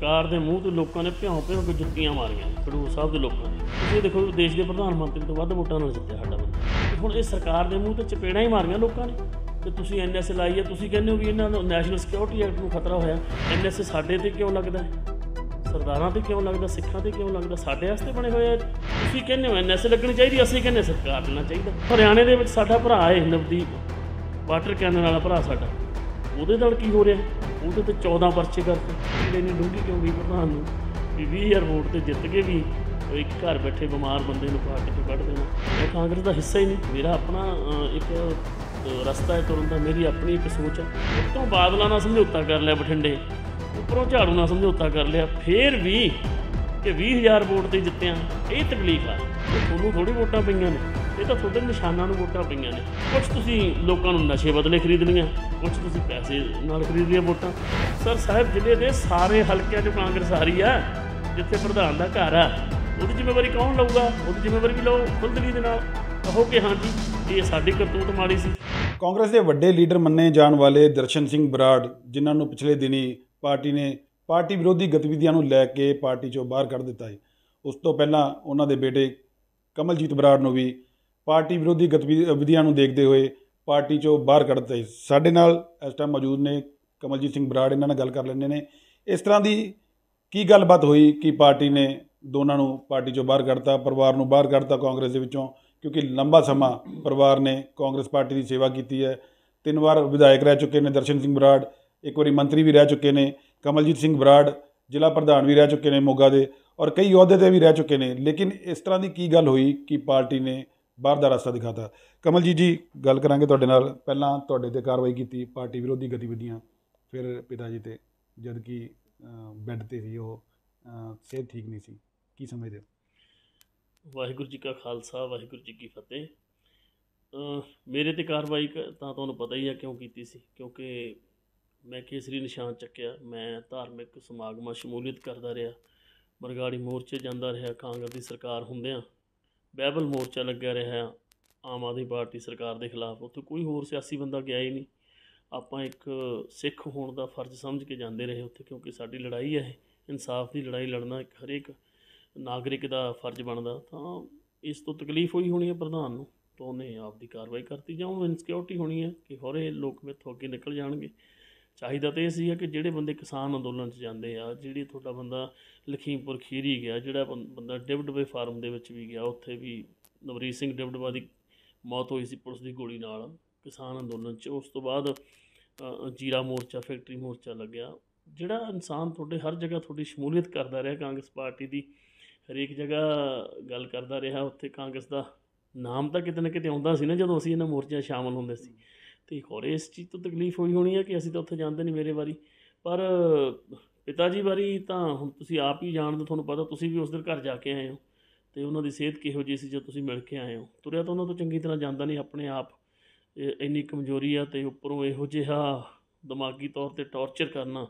ਸਰਕਾਰ ਦੇ ਮੂੰਹ ਤੋਂ ਲੋਕਾਂ ਨੇ ਭਿਉਂ ਭਿਉਂ ਕੇ ਜੁੱਤੀਆਂ ਮਾਰੀਆਂ ਖਡੂਰ ਸਾਹਿਬ ਦੇ ਲੋਕਾਂ ਤੁਸੀਂ ਦੇਖੋ ਦੇਸ਼ ਦੇ ਪ੍ਰਧਾਨ ਮੰਤਰੀ ਤੋਂ ਵੱਧ ਵੋਟਾਂ ਨਾਲ ਜਿੱਤਿਆ ਸਾਡਾ ਬੰਦਾ ਹੁਣ ਇਹ ਸਰਕਾਰ ਦੇ ਮੂੰਹ ਤੇ ਚਪੇੜਾਂ ਹੀ ਮਾਰੀਆਂ ਲੋਕਾਂ ਨੇ ਤੇ ਤੁਸੀਂ ਐਨਐਸਏ ਲਾਈ ਹੈ ਤੁਸੀਂ ਕਹਿੰਦੇ ਹੋ ਵੀ ਇਹਨਾਂ ਨੂੰ ਨੈਸ਼ਨਲ ਸਿਕਿਉਰਿਟੀ ਐਕਟ ਨੂੰ ਖਤਰਾ ਹੋਇਆ ਐਨਐਸਏ ਸਾਡੇ ਤੇ ਕਿਉਂ ਲੱਗਦਾ ਸਰਦਾਰਾਂ ਤੇ ਕਿਉਂ ਲੱਗਦਾ ਸਿੱਖਾਂ ਤੇ ਕਿਉਂ ਲੱਗਦਾ ਸਾਡੇ ਵਾਸਤੇ ਬਣੇ ਹੋਏ ਆ ਤੁਸੀਂ ਕਹਿੰਦੇ ਹੋ ਐਨਐਸਏ ਲੱਗਣੀ ਚਾਹੀਦੀ ਅਸੀਂ ਕਹਿੰਦੇ ਸਰਕਾਰ ਦੇਣਾ ਚਾਹੀਦਾ ਹਰਿਆਣੇ ਦੇ ਵਿੱਚ ਸਾਡਾ ਭਰਾ ਹੈ ਨਵਦੀਪ ਵਾਟਰ ਕੈਨਨ ਵਾਲਾ ਭਰਾ ਸਾਡਾ ਉਹਦੇ ਨਾਲ ਕੀ ਹੋ ਰਿਹਾ ਉਹਦੇ ਤੇ 14 ਪਰਚੇ ਕਰਤੇ ਜਿਹੜੇ ਨੇ ਡੂੰਗੀ ਕਿਉਂ ਗਈ ਪ੍ਰਧਾਨ ਨੂੰ ਵੀ 20000 ਵੋਟ ਤੇ ਜਿੱਤ ਕੇ ਵੀ ਉਹ ਇੱਕ ਘਰ ਬੈਠੇ ਬਿਮਾਰ ਬੰਦੇ ਨੂੰ ਪਾਰਟੀ ਤੋਂ ਕੱਢ ਦੇਣਾ ਇਹ ਕਾਂਗਰਸ ਦਾ ਹਿੱਸਾ ਹੀ ਨਹੀਂ ਮੇਰਾ ਆਪਣਾ ਇੱਕ ਰਸਤਾ ਹੈ ਤੁਰਨ ਦਾ ਮੇਰੀ ਆਪਣੀ ਇੱਕ ਸੋਚ ਹੈ ਉਸ ਤੋਂ ਬਾਦਲਾਂ ਨਾਲ ਸਮਝੌਤਾ ਕਰ ਲਿਆ ਬਠਿੰਡੇ ਉੱਪਰੋਂ ਝਾੜੂ ਨਾਲ ਸਮਝੌਤਾ ਕਰ ਲਿਆ ਫੇਰ ਵੀ ਕਿ 20000 ਵੋਟ ਤੇ ਜਿੱਤਿਆ ਇਹ ਤਕਲੀਫ ਆ ਤੁਹਾਨੂੰ ਥੋੜੀ ਵੋਟਾਂ ਪਈਆਂ ਨੇ ਇਹ ਤਾਂ ਤੁਹਾਡੇ ਨਿਸ਼ਾਨਾਂ ਨੂੰ ਵੋਟਾਂ ਪਈਆਂ ਨੇ ਕੁਝ ਤੁਸੀਂ ਲੋਕਾਂ ਨੂੰ ਨਸ਼ੇ ਬਦਲੇ ਖਰੀਦ ਲਈਆਂ ਕੁਝ ਤੁਸੀਂ ਪੈਸੇ ਨਾਲ ਖਰੀਦ ਲਈਆਂ ਵੋਟਾਂ ਸਰ ਸਾਹਿਬ ਜ਼ਿਲ੍ਹੇ ਦੇ ਸਾਰੇ ਹਲਕਿਆਂ 'ਚ ਕਾਂਗਰਸ ਆ ਰਹੀ ਆ ਜਿੱਥੇ ਪ੍ਰਧਾਨ ਦਾ ਘਰ ਆ ਉਹਦੀ ਜ਼ਿੰਮੇਵਾਰੀ ਕੌਣ ਲਊਗਾ ਉਹਦੀ ਜ਼ਿੰਮੇਵਾਰੀ ਵੀ ਲਓ ਖੁੱਲਦਲੀ ਦੇ ਨਾਲ ਕਹੋ ਕਿ ਹਾਂਜੀ ਇਹ ਸਾਡੀ ਕਰਤੂਤ ਮਾੜੀ ਸੀ ਕਾਂਗਰਸ ਦੇ ਵੱਡੇ ਲੀਡਰ ਮੰਨੇ ਜਾਣ ਵਾਲੇ ਦਰਸ਼ਨ ਸਿੰਘ ਬਰਾੜ ਜਿਨ੍ਹਾਂ ਨੂੰ ਪਿਛਲੇ ਦਿਨੀ ਪਾਰਟੀ ਨੇ ਪਾਰਟੀ ਵਿਰੋਧੀ ਗਤੀਵਿਧੀਆਂ ਨੂੰ ਲੈ ਕੇ ਪਾਰਟੀ ਚੋਂ ਬਾਹਰ ਕੱਢ ਦਿੱਤਾ ਹੈ ਉਸ ਤੋਂ ਪਹਿਲਾਂ ਉਹਨਾਂ ਦੇ ਬੇਟੇ ਕਮਲਜੀਤ ਬਰਾੜ ਨੂੰ ਵੀ ਪਾਰਟੀ ਵਿਰੋਧੀ ਗਤੀਵਿਧੀਆਂ ਨੂੰ ਦੇਖਦੇ ਹੋਏ ਪਾਰਟੀ ਚੋਂ ਬਾਹਰ ਕੱਢ ਸਾਡੇ ਨਾਲ ਇਸ ਟਾਈਮ ਮੌਜੂਦ ਨੇ ਕਮਲਜੀਤ ਸਿੰਘ ਬਰਾੜ ਇਹਨਾਂ ਨਾਲ ਗੱਲ ਕਰ ਲੈਣੇ ਨੇ ਇਸ ਤਰ੍ਹਾਂ ਦੀ ਕੀ ਗੱਲਬਾਤ ਹੋਈ ਕਿ ਪਾਰਟੀ ਨੇ ਦੋਨਾਂ ਨੂੰ ਪਾਰਟੀ ਚੋਂ ਬਾਹਰ ਕੱਢਤਾ ਪਰਿਵਾਰ ਨੂੰ ਬਾਹਰ ਕੱਢਤਾ ਕਾਂਗਰਸ ਦੇ ਵਿੱਚੋਂ ਕਿਉਂਕਿ ਲੰਬਾ ਸਮਾਂ ਪਰਿਵਾਰ ਨੇ ਕਾਂਗਰਸ ਪਾਰਟੀ ਦੀ ਸੇਵਾ ਕੀਤੀ ਹੈ ਤਿੰਨ ਵਾਰ ਵਿਧਾਇਕ ਰਹਿ ਚੁੱਕੇ ਨੇ ਦਰਸ਼ਨ ਸਿੰਘ ਬਰਾੜ ਇੱਕ ਵਾਰੀ ਮੰਤਰੀ ਵੀ ਰਹਿ ਚੁੱਕੇ ਨੇ ਕਮਲਜੀਤ ਸਿੰਘ ਬਰਾੜ ਜ਼ਿਲ੍ਹਾ ਪ੍ਰਧਾਨ ਵੀ ਰਹਿ ਚੁੱਕੇ ਨੇ ਮੋਗਾ ਦੇ ਔਰ ਕਈ ਅਹੁਦੇ ਤੇ ਵੀ ਰਹਿ ਚੁੱਕੇ ਨੇ ਲੇਕਿਨ ਇਸ ਤਰ੍ਹਾਂ ਦੀ ਕੀ ਗੱਲ ਹੋਈ ਕਿ ਪਾਰਟੀ ਨੇ ਬਾਹਰ ਦਾ ਰਸਤਾ ਦਿਖਾਤਾ ਕਮਲਜੀਤ ਜੀ ਗੱਲ ਕਰਾਂਗੇ ਤੁਹਾਡੇ ਨਾਲ ਪਹਿਲਾਂ ਤੁਹਾਡੇ ਤੇ ਕਾਰਵਾਈ ਕੀਤੀ ਪਾਰਟੀ ਵਿਰੋਧੀ ਗਤੀਵਿਧੀਆਂ ਫਿਰ ਪਿਤਾ ਜੀ ਤੇ ਜਦ ਕਿ ਬੈੱਡ ਤੇ ਸੀ ਉਹ ਸਿਹਤ ਠੀਕ ਨਹੀਂ ਸੀ ਕੀ ਸਮਝਦੇ ਹੋ ਵਾਹਿਗੁਰੂ ਜੀ ਕਾ ਖਾਲਸਾ ਵਾਹਿਗੁਰੂ ਜੀ ਕੀ ਫਤਿਹ ਮੇਰੇ ਤੇ ਕਾਰਵਾਈ ਤਾਂ ਤੁਹਾਨੂੰ ਪਤਾ ਹੀ ਆ ਕਿਉਂ ਕੀਤੀ ਸੀ ਕਿਉਂਕਿ ਮੈਂ ਕੇਸਰੀ ਨਿਸ਼ਾਨ ਚੱਕਿਆ ਮੈਂ ਧਾਰਮਿਕ ਸਮਾਗਮਾਂ ਸ਼ਮੂਲੀਅਤ ਕਰਦਾ ਰਿਹਾ ਬਰਗਾੜੀ ਮੋਰਚੇ ਜਾਂਦਾ ਰਿਹਾ ਕਾਂਗਰਸ ਦੀ ਸਰਕਾਰ ਹੁੰਦਿਆਂ ਬੈਬਲ ਮੋਰਚਾ ਲੱਗਿਆ ਰਿਹਾ ਆਮ ਆਦਮੀ ਪਾਰਟੀ ਸਰਕਾਰ ਦੇ ਖਿਲਾਫ ਉੱਥੇ ਕੋਈ ਹੋਰ ਸਿਆਸੀ ਬੰਦਾ ਗਿਆ ਹੀ ਨਹੀਂ ਆਪਾਂ ਇੱਕ ਸਿੱਖ ਹੋਣ ਦਾ ਫਰਜ਼ ਸਮਝ ਕੇ ਜਾਂਦੇ ਰਹੇ ਉੱਥੇ ਕਿਉਂਕਿ ਸਾਡੀ ਲੜਾਈ ਹੈ ਇਨਸਾਫ ਦੀ ਲੜਾਈ ਲੜਨਾ ਇੱਕ ਹਰੇਕ ਨਾਗਰਿਕ ਦਾ ਫਰਜ਼ ਬਣਦਾ ਤਾਂ ਇਸ ਤੋਂ ਤਕਲੀਫ ਹੋਈ ਹੋਣੀ ਹੈ ਪ੍ਰਧਾਨ ਨੂੰ ਤਾਂ ਉਹਨੇ ਆਪ ਦੀ ਕਾਰਵਾਈ ਕਰਤੀ ਜਾਂ ਉਹ ਇਨਸਿਕਿਉਰਿਟੀ ਹੋਣੀ ਹੈ ਕਿ ਹੋਰੇ ਲੋਕ ਮੇਥੋਂ ਅੱਗੇ ਨਿਕਲ ਜਾਣਗੇ ਚਾਹੀਦਾ ਤੇ ਇਹ ਸੀ ਕਿ ਜਿਹੜੇ ਬੰਦੇ ਕਿਸਾਨ ਅੰਦੋਲਨ 'ਚ ਜਾਂਦੇ ਆ ਜਿਹੜੀ ਤੁਹਾਡਾ ਬੰਦਾ ਲਖੀਮਪੁਰ ਖੀਰੀ ਗਿਆ ਜਿਹੜਾ ਬੰਦਾ ਡਿਵਡਵੇ ਫਾਰਮ ਦੇ ਵਿੱਚ ਵੀ ਗਿਆ ਉੱਥੇ ਵੀ ਨਵਰੀ ਸਿੰਘ ਡਿਵਡਵਾ ਦੀ ਮੌਤ ਹੋਈ ਸੀ ਪੁਲਿਸ ਦੀ ਗੋਲੀ ਨਾਲ ਕਿਸਾਨ ਅੰਦੋਲਨ 'ਚ ਉਸ ਤੋਂ ਬਾਅਦ ਜੀਰਾ ਮੋਰਚਾ ਫੈਕਟਰੀ ਮੋਰਚਾ ਲੱਗਿਆ ਜਿਹੜਾ ਇਨਸਾਨ ਤੁਹਾਡੇ ਹਰ ਜਗ੍ਹਾ ਤੁਹਾਡੀ ਸ਼ਮੂਲੀਅਤ ਕਰਦਾ ਰਿਹਾ ਕਾਂਗਰਸ ਪਾਰਟੀ ਦੀ ਹਰੇਕ ਜਗ੍ਹਾ ਗੱਲ ਕਰਦਾ ਰਿਹਾ ਉੱਥੇ ਕਾਂਗਰਸ ਦਾ ਨਾਮ ਤਾਂ ਕਿਤੇ ਨਾ ਕਿਤੇ ਆਉਂਦਾ ਸੀ ਨਾ ਜਦੋਂ ਅਸੀਂ ਇਹਨਾਂ ਮੋਰਚਿਆਂ ਸ਼ਾਮਲ ਹੁੰਦੇ ਸੀ ਤੇ ਹੋਰ ਇਸ ਚੀਜ਼ ਤੋਂ ਤਕਲੀਫ ਹੋਈ ਹੋਣੀ ਹੈ ਕਿ ਅਸੀਂ ਤਾਂ ਉੱਥੇ ਜਾਂਦੇ ਨਹੀਂ ਮੇਰੇ ਵਾਰੀ ਪਰ ਪਿਤਾ ਜੀ ਵਾਰੀ ਤਾਂ ਹੁਣ ਤੁਸੀਂ ਆਪ ਹੀ ਜਾਣਦੇ ਤੁਹਾਨੂੰ ਪਤਾ ਤੁਸੀਂ ਵੀ ਉਸ ਦਿਨ ਘਰ ਜਾ ਕੇ ਆਏ ਹੋ ਤੇ ਉਹਨਾਂ ਦੀ ਸਿਹਤ ਕਿਹੋ ਜਿਹੀ ਸੀ ਜਦ ਤੁਸੀਂ ਮਿਲ ਕੇ ਆਏ ਹੋ ਤੁਰਿਆ ਤਾਂ ਉਹਨਾਂ ਤੋਂ ਚੰਗੀ ਤਰ੍ਹਾਂ ਜਾਂਦਾ ਨਹੀਂ ਆਪਣੇ ਆਪ ਇੰਨੀ ਕਮਜ਼ੋਰੀ ਆ ਤੇ ਉੱਪਰੋਂ ਇਹੋ ਜਿਹਾ ਦਿਮਾਗੀ ਤੌਰ ਤੇ ਟੌਰਚਰ ਕਰਨਾ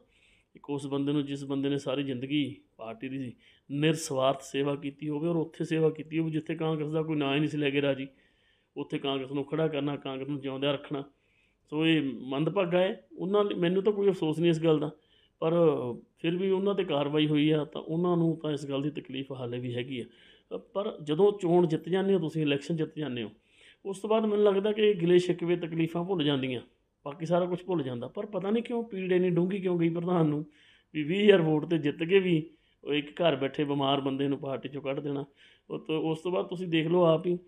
ਇੱਕ ਉਸ ਬੰਦੇ ਨੂੰ ਜਿਸ ਬੰਦੇ ਨੇ ਸਾਰੀ ਜ਼ਿੰਦਗੀ ਪਾਰਟੀ ਦੀ ਨਿਰਸਵਾਰਥ ਸੇਵਾ ਕੀਤੀ ਹੋਵੇ ਔਰ ਉੱਥੇ ਸੇਵਾ ਕੀਤੀ ਹੋਵੇ ਜਿੱਥੇ ਕਾਂਗਰਸ ਦਾ ਕੋਈ ਨਾਂ ਹੀ ਨਹੀਂ ਸੀ ਲੈ ਕੇ ਰਾਜੀ ਉੱਥੇ ਕਾਂਗਰਸ ਨੂੰ ਖੜਾ ਕਰਨਾ ਕਾਂਗਰਸ ਨੂੰ ਜਿਉਂਦਿਆਂ ਰੱਖਣਾ ਸੋ ਇਹ ਮੰਦਭਾਗਾ ਹੈ ਉਹਨਾਂ ਲਈ ਮੈਨੂੰ ਤਾਂ ਕੋਈ ਅਫਸੋਸ ਨਹੀਂ ਇਸ ਗੱਲ ਦਾ ਪਰ ਫਿਰ ਵੀ ਉਹਨਾਂ ਤੇ ਕਾਰਵਾਈ ਹੋਈ ਆ ਤਾਂ ਉਹਨਾਂ ਨੂੰ ਤਾਂ ਇਸ ਗੱਲ ਦੀ ਤਕਲੀਫ ਹਾਲੇ ਵੀ ਹੈਗੀ ਆ ਪਰ ਜਦੋਂ ਚੋਣ ਜਿੱਤ ਜਾਂਦੇ ਹੋ ਤੁਸੀਂ ਇਲੈਕਸ਼ਨ ਜਿੱਤ ਜਾਂਦੇ ਹੋ ਉਸ ਤੋਂ ਬਾਅਦ ਮੈਨੂੰ ਲੱਗਦਾ ਕਿ ਗਿਲੇ ਸ਼ਿਕਵੇ ਤਕਲੀਫਾਂ ਭੁੱਲ ਜਾਂਦੀਆਂ ਬਾਕੀ ਸਾਰਾ ਕੁਝ ਭੁੱਲ ਜਾਂਦਾ ਪਰ ਪਤਾ ਨਹੀਂ ਕਿਉਂ ਪੀੜ ਇੰਨੀ ਡੂੰਗੀ ਕਿਉਂ ਗਈ ਪ੍ਰਧਾਨ ਨੂੰ ਵੀ 20000 ਵੋਟ ਤੇ ਜਿੱਤ ਕੇ ਵੀ ਉਹ ਇੱਕ ਘਰ ਬੈਠੇ ਬਿਮਾਰ ਬੰਦੇ ਨੂੰ ਪਾਰਟੀ ਚੋਂ ਕੱਢ ਦੇਣਾ ਉਸ ਤੋਂ ਬਾਅਦ ਤੁਸੀਂ ਦੇਖ ਲਓ ਆਪ ਹੀ